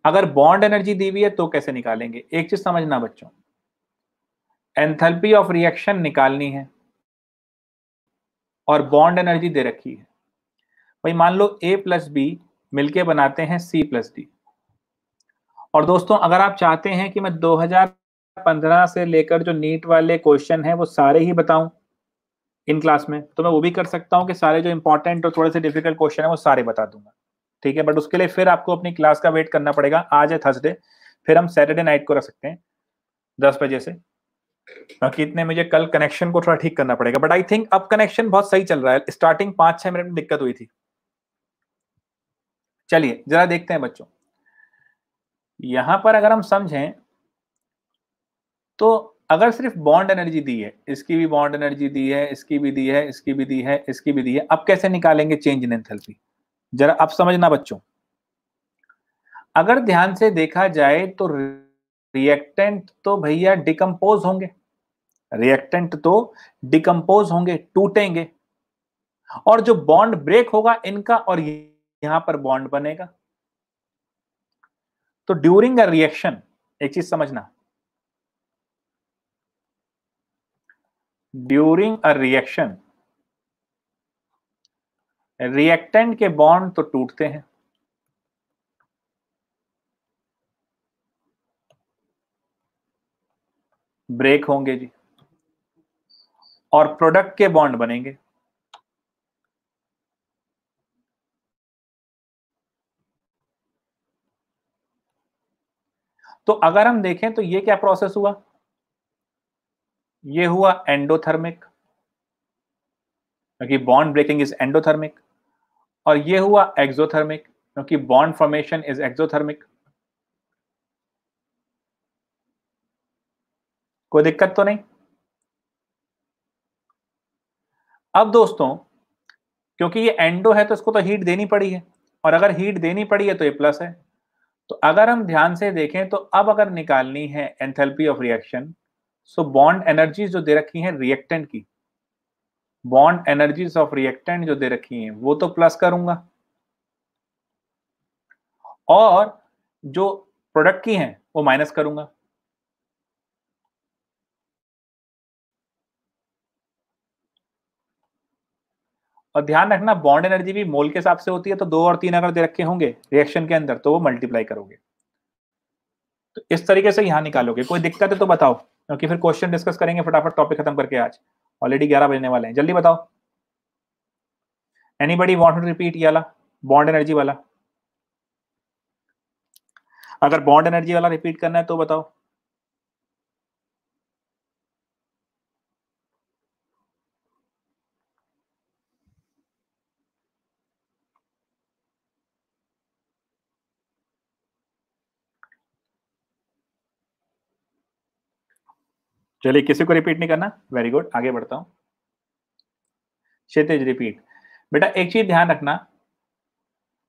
अगर बॉन्ड एनर्जी दी हुई है तो कैसे निकालेंगे एक चीज समझना बच्चों एंथैल्पी ऑफ रिएक्शन निकालनी है और बॉन्ड एनर्जी दे रखी है भाई मान लो ए प्लस बी मिलके बनाते हैं सी प्लस डी और दोस्तों अगर आप चाहते हैं कि मैं 2015 से लेकर जो नीट वाले क्वेश्चन है वो सारे ही बताऊं इन क्लास में तो मैं वो भी कर सकता हूं कि सारे जो इंपॉर्टेंट और थोड़े से डिफिकल्ट क्वेश्चन है वो सारे बता दूंगा ठीक है बट उसके लिए फिर आपको अपनी क्लास का वेट करना पड़ेगा आज है थर्सडे फिर हम सैटरडे नाइट को रख सकते हैं दस बजे से बाकी इतने मुझे कल कनेक्शन को थोड़ा ठीक करना पड़ेगा बट आई थिंक अब कनेक्शन बहुत सही चल रहा है स्टार्टिंग पांच छह मिनट में दिक्कत हुई थी चलिए जरा देखते हैं बच्चों यहां पर अगर हम समझें तो अगर सिर्फ बॉन्ड एनर्जी दी है इसकी भी बॉन्ड एनर्जी दी है इसकी भी दी है इसकी भी दी है इसकी भी दी है अब कैसे निकालेंगे चेंज इन एंथैल्पी जरा अब समझना बच्चों अगर ध्यान से देखा जाए तो रिएक्टेंट तो भैया डिकम्पोज होंगे रिएक्टेंट तो डिकम्पोज होंगे टूटेंगे और जो बॉन्ड ब्रेक होगा इनका और यहां पर बॉन्ड बनेगा तो ड्यूरिंग अ रिएक्शन एक चीज समझना ड्यूरिंग अ रिएक्शन रिएक्टेंट के बॉन्ड तो टूटते हैं ब्रेक होंगे जी और प्रोडक्ट के बॉन्ड बनेंगे तो अगर हम देखें तो ये क्या प्रोसेस हुआ ये हुआ एंडोथर्मिक क्योंकि बॉन्ड ब्रेकिंग इज एंडोथर्मिक और ये हुआ एक्सोथर्मिक क्योंकि बॉन्ड फॉर्मेशन इज एक्सोथर्मिक कोई दिक्कत तो नहीं अब दोस्तों क्योंकि ये एंडो है तो इसको तो हीट देनी पड़ी है और अगर हीट देनी पड़ी है तो ये प्लस है तो अगर हम ध्यान से देखें तो अब अगर निकालनी है enthalpy of reaction so bond energy जो दे रखी है रिएक्टेंट की बॉन्ड एनर्जीज ऑफ रिएक्टेंट जो दे रखी हैं वो तो प्लस करूंगा और जो प्रोडक्ट की हैं वो माइनस करूंगा और ध्यान रखना बॉन्ड एनर्जी भी मोल के हिसाब से होती है तो दो और तीन अगर दे रखे होंगे रिएक्शन के अंदर तो वो मल्टीप्लाई करोगे तो इस तरीके से यहां निकालोगे कोई दिक्कत है तो बताओ क्योंकि फिर क्वेश्चन डिस्कस करेंगे फटाफट टॉपिक खत्म करके आज ऑलरेडी ग्यारह बजने वाले हैं जल्दी बताओ anybody want to repeat ये वाला बॉन्ड एनर्जी वाला अगर बॉन्ड एनर्जी वाला रिपीट करना है तो बताओ चलिए किसी को रिपीट नहीं करना वेरी गुड आगे बढ़ता हूं क्षेत्र रिपीट बेटा एक चीज ध्यान रखना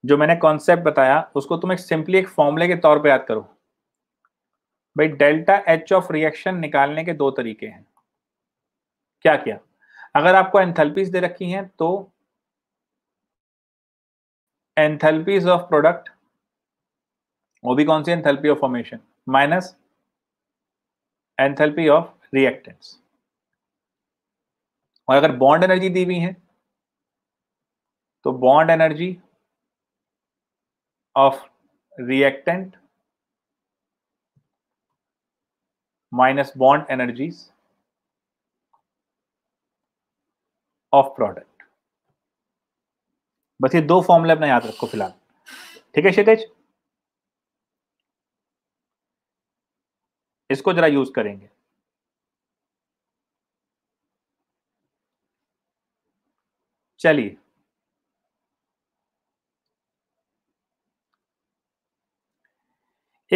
जो मैंने कॉन्सेप्ट बताया उसको तुम एक सिंपली एक फॉर्मूले के तौर पे याद करो भाई डेल्टा एच ऑफ रिएक्शन निकालने के दो तरीके हैं क्या किया अगर आपको एंथेल्पीज दे रखी हैं तो एंथेल्पीज ऑफ प्रोडक्ट वो भी कौन सी enthalpy of formation minus enthalpy of reactants और अगर बॉन्ड एनर्जी दी हुई है तो bond energy of reactant minus bond energies of product बस ये दो फॉर्मूले अपना याद रखो फिलहाल ठीक है क्षितिज इसको जरा यूज करेंगे चलिए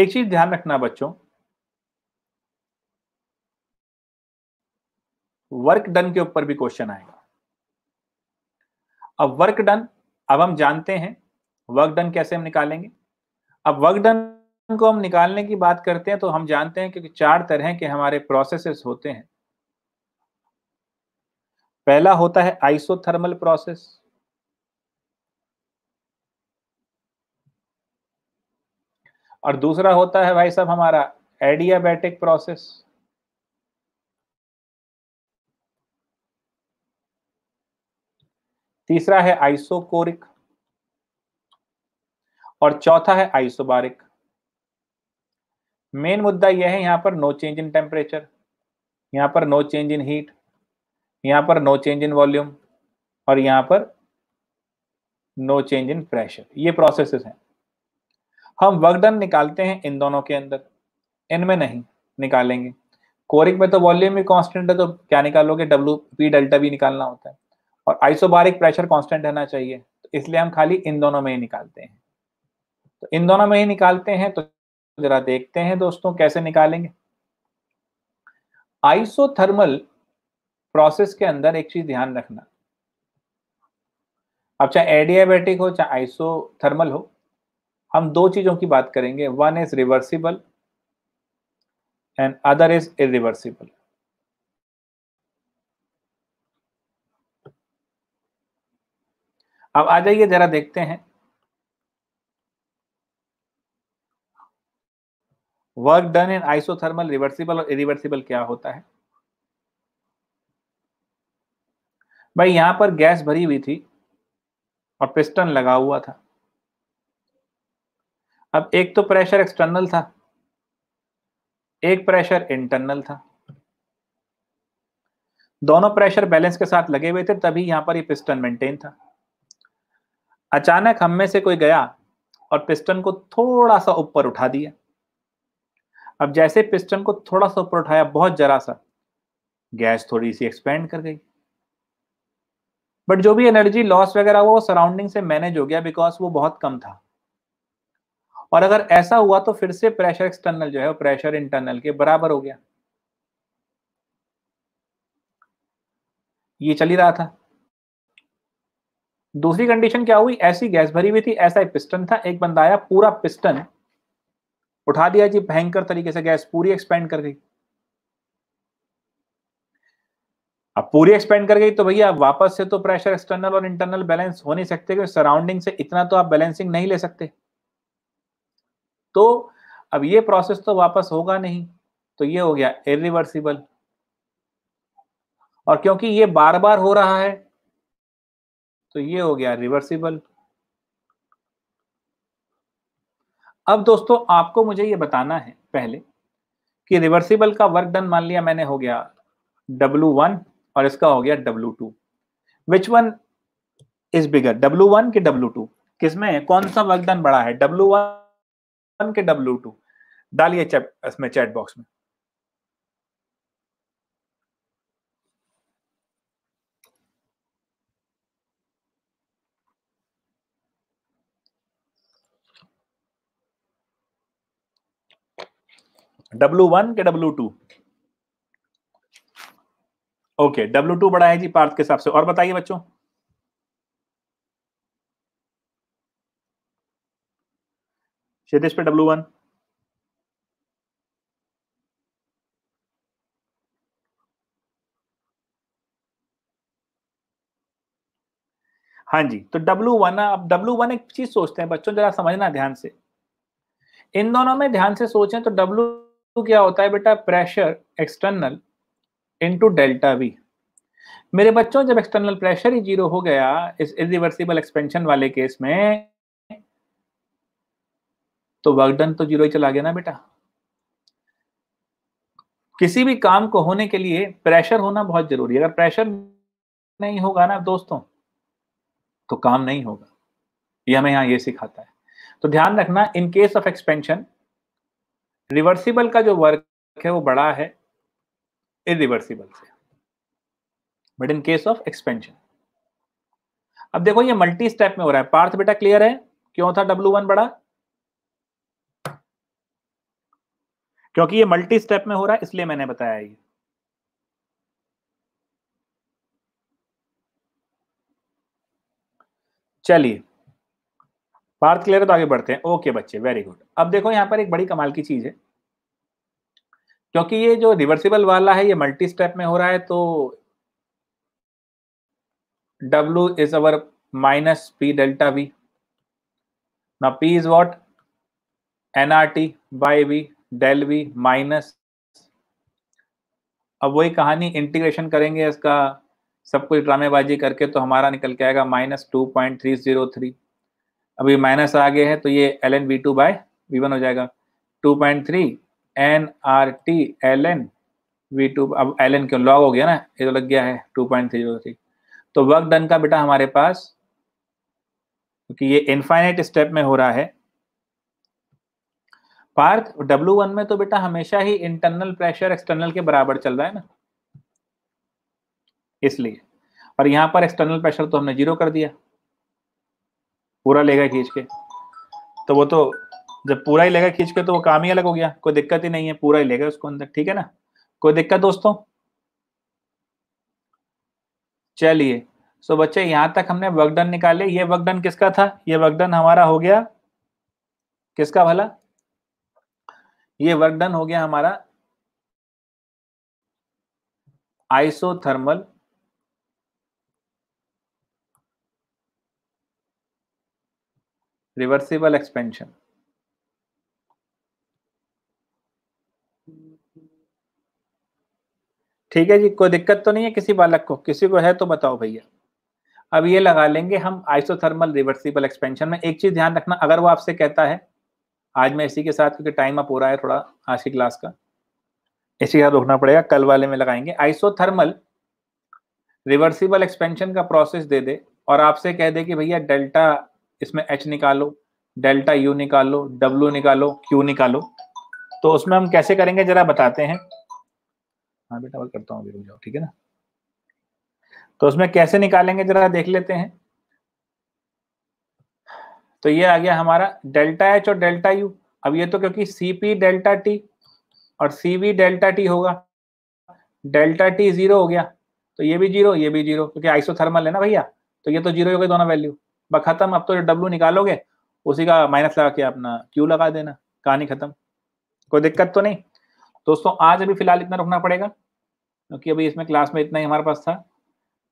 एक चीज ध्यान रखना बच्चों वर्क डन के ऊपर भी क्वेश्चन आएगा अब वर्क डन अब हम जानते हैं वर्क डन कैसे हम निकालेंगे अब वर्क डन को हम निकालने की बात करते हैं तो हम जानते हैं क्योंकि चार तरह के हमारे प्रोसेसेस होते हैं पहला होता है आइसोथर्मल प्रोसेस और दूसरा होता है भाई साहब हमारा एडियाबैटिक प्रोसेस तीसरा है आइसोकोरिक और चौथा है आइसोबारिक मेन मुद्दा यह है यहां पर नो चेंज इन टेम्परेचर यहां पर नो चेंज इन हीट यहां पर नो चेंज इन वॉल्यूम और यहां पर नो चेंज इन प्रेशर ये प्रोसेस हैं हम वर्क डन निकालते हैं इन दोनों के अंदर इनमें नहीं निकालेंगे कोरिक में तो वॉल्यूम भी कांस्टेंट है तो क्या निकालोगे डब्ल्यू पी डेल्टा भी निकालना होता है और आइसोबारिक प्रेशर कांस्टेंट रहना चाहिए तो इसलिए हम खाली इन दोनों में ही निकालते हैं तो इन दोनों में ही निकालते हैं तो जरा देखते हैं दोस्तों कैसे निकालेंगे आइसोथर्मल प्रोसेस के अंदर एक चीज ध्यान रखना अब चाहे एडियाबेटिक हो चाहे आइसोथर्मल हो हम दो चीजों की बात करेंगे one is reversible and other is irreversible अब आ जाइए जरा देखते हैं work done in isothermal reversible और इरिवर्सिबल क्या होता है भाई यहां पर गैस भरी हुई थी और पिस्टन लगा हुआ था अब एक तो प्रेशर एक्सटर्नल था एक प्रेशर इंटरनल था दोनों प्रेशर बैलेंस के साथ लगे हुए थे तभी यहाँ पर ये पिस्टन मेंटेन था अचानक हम में से कोई गया और पिस्टन को थोड़ा सा ऊपर उठा दिया अब जैसे पिस्टन को थोड़ा सा ऊपर उठाया बहुत जरा सा गैस थोड़ी सी एक्सपेंड कर गई बट जो भी एनर्जी लॉस वगैरह हुआ वो सराउंडिंग से मैनेज हो गया बिकॉज वो बहुत कम था और अगर ऐसा हुआ तो फिर से प्रेशर एक्सटर्नल जो है वो प्रेशर इंटरनल के बराबर हो गया ये चल ही रहा था दूसरी कंडीशन क्या हुई ऐसी गैस भरी हुई थी ऐसा एक पिस्टन था एक बंदा आया पूरा पिस्टन उठा दिया जी भयंकर तरीके से गैस पूरी एक्सपेंड कर गई अब पूरी एक्सपेंड कर गई तो भैया वापस से तो प्रेशर एक्सटर्नल और इंटरनल बैलेंस हो नहीं सकते क्योंकि सराउंडिंग से इतना तो आप बैलेंसिंग नहीं ले सकते तो अब ये प्रोसेस तो वापस होगा नहीं तो ये हो गया इरिवर्सिबल और क्योंकि ये बार बार हो रहा है तो ये हो गया रिवर्सिबल अब दोस्तों आपको मुझे ये बताना है पहले कि रिवर्सिबल का वर्क डन मान लिया मैंने हो गया डब्लू वन और इसका हो गया W two which one is bigger W one के डब्लू टू किसमें कौन सा वर्कडन बड़ा है डब्लू वन के डब्लू टू डालिए इसमें चैट बॉक्स में डब्ल्यू वन के W two okay W two बड़ा है जी पार्थ के हिसाब से और बताइए बच्चों क्षेत्र पे डब्ल्यू वन हाँ जी तो W1 वन अब वन एक चीज सोचते हैं बच्चों जरा समझना ध्यान से इन दोनों में ध्यान से सोचें तो W क्या होता है बेटा pressure external into delta V मेरे बच्चों जब एक्सटर्नल प्रेशर ही जीरो हो गया इस इरिवर्सिबल एक्सपेंशन वाले केस में तो वर्क डन तो जीरो ही चला गया ना बेटा किसी भी काम को होने के लिए प्रेशर होना बहुत जरूरी है अगर प्रेशर नहीं होगा ना दोस्तों तो काम नहीं होगा ये हमें यहां ये सिखाता है तो ध्यान रखना in case of expansion reversible का जो वर्क है वो बड़ा है इरिवर्सिबल से but in case of expansion अब देखो ये मल्टी स्टेप में हो रहा है पार्थ बेटा क्लियर है क्यों था डब्ल्यू वन बड़ा क्योंकि ये मल्टी स्टेप में हो रहा है इसलिए मैंने बताया ये चलिए पार्थ क्लियर है तो आगे बढ़ते हैं ओके बच्चे वेरी गुड अब देखो यहां पर एक बड़ी कमाल की चीज है क्योंकि ये जो रिवर्सिबल वाला है ये मल्टी स्टेप में हो रहा है तो W is our minus P delta V. Now P N R T by V del V minus अब वही कहानी इंटीग्रेशन करेंगे इसका सब कुछ ड्रामेबाजी करके तो हमारा निकल के आएगा minus two point three zero three अभी माइनस आ गए हैं तो ये L N V two by V one हो जाएगा two point three N R T L N V two अब एल एन क्यों लॉग हो गया ना ये तो लग गया है two point three zero three तो वर्क डन का बेटा हमारे पास क्योंकि ये इनफाइनाइट स्टेप में हो रहा है पार्थ डब्ल्यू वन में तो बेटा हमेशा ही इंटरनल प्रेशर एक्सटर्नल के बराबर चल रहा है ना इसलिए और यहां पर एक्सटर्नल प्रेशर तो हमने जीरो कर दिया पूरा लेगा खींच के तो वो तो जब पूरा ही लेगा खींच के तो वो काम ही अलग हो गया कोई दिक्कत ही नहीं है पूरा ही लेगा उसको अंदर ठीक है ना कोई दिक्कत दोस्तों चलिए सो बच्चे यहां तक हमने वर्कडन निकाले ये वर्कडन किसका था ये वर्कडन हमारा हो गया किसका भला ये वर्कडन हो गया हमारा आइसोथर्मल रिवर्सिबल एक्सपेंशन ठीक है जी कोई दिक्कत तो नहीं है किसी बालक को किसी को है तो बताओ भैया अब ये लगा लेंगे हम आइसोथर्मल रिवर्सिबल एक्सपेंशन में एक चीज ध्यान रखना अगर वो आपसे कहता है आज मैं इसी के साथ क्योंकि टाइम अप हो रहा है थोड़ा आज की क्लास का इसी के साथ रोकना पड़ेगा कल वाले में लगाएंगे आइसोथर्मल रिवर्सिबल एक्सपेंशन का प्रोसेस दे दे और आपसे कह दे कि भैया डेल्टा इसमें एच निकालो डेल्टा यू निकालो डब्ल्यू निकालो क्यू निकालो तो उसमें हम कैसे करेंगे जरा बताते हैं हाँ बेटा मैं करता हूँ अभी रुक जाओ ठीक है ना तो उसमें कैसे निकालेंगे जरा देख लेते हैं तो ये आ गया हमारा डेल्टा एच और डेल्टा यू अब ये तो क्योंकि सीपी डेल्टा टी और सीवी डेल्टा टी होगा डेल्टा टी जीरो हो गया तो ये भी जीरो ये भी जीरो क्योंकि आइसोथर्मल है ना भैया तो ये तो जीरो हो गए दोनों वैल्यू ब खत्म अब तो डब्ल्यू निकालोगे उसी का माइनस लगा के अपना क्यू लगा देना कहानी खत्म कोई दिक्कत तो नहीं दोस्तों आज अभी फिलहाल इतना रुकना पड़ेगा क्योंकि अभी इसमें क्लास में इतना ही हमारे पास था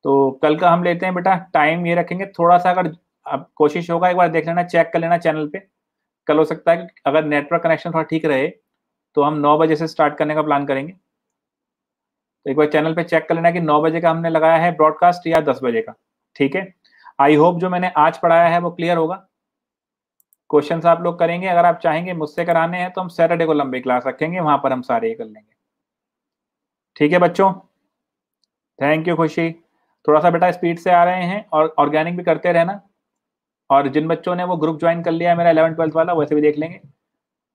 तो कल का हम लेते हैं बेटा टाइम ये रखेंगे थोड़ा सा अगर अब कोशिश होगा एक बार देख लेना चेक कर लेना चैनल पे कल हो सकता है कि अगर नेटवर्क कनेक्शन थोड़ा ठीक रहे तो हम नौ बजे से स्टार्ट करने का प्लान करेंगे तो एक बार चैनल पे चेक कर लेना कि नौ बजे का हमने लगाया है ब्रॉडकास्ट या दस बजे का ठीक है आई होप जो मैंने आज पढ़ाया है वो क्लियर होगा क्वेश्चन आप लोग करेंगे अगर आप चाहेंगे मुझसे कराने हैं तो हम सैटरडे को लंबी क्लास रखेंगे वहां पर हम सारे ये कर लेंगे ठीक है बच्चों थैंक यू खुशी थोड़ा सा बेटा स्पीड से आ रहे हैं और ऑर्गेनिक भी करते रहना और जिन बच्चों ने वो ग्रुप ज्वाइन कर लिया है मेरा इलेवन ट्वेल्थ वाला वैसे भी देख लेंगे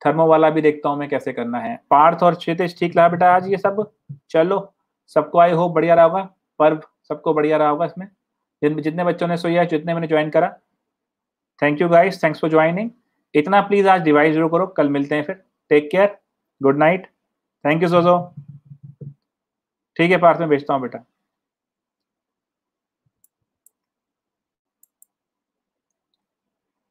थर्मो वाला भी देखता हूँ मैं कैसे करना है पार्थ और क्षेत्र ठीक रहा बेटा आज ये सब चलो सबको आई होप बढ़िया रहा होगा पर्व सबको बढ़िया रहा होगा इसमें जिन जितने बच्चों ने सोया जितने मैंने ज्वाइन करा thank you guys thanks for joining इतना प्लीज आज डिवाइस जरूर करो कल मिलते हैं फिर take care good night thank you सोजो ठीक है पार्थ में भेजता हूँ बेटा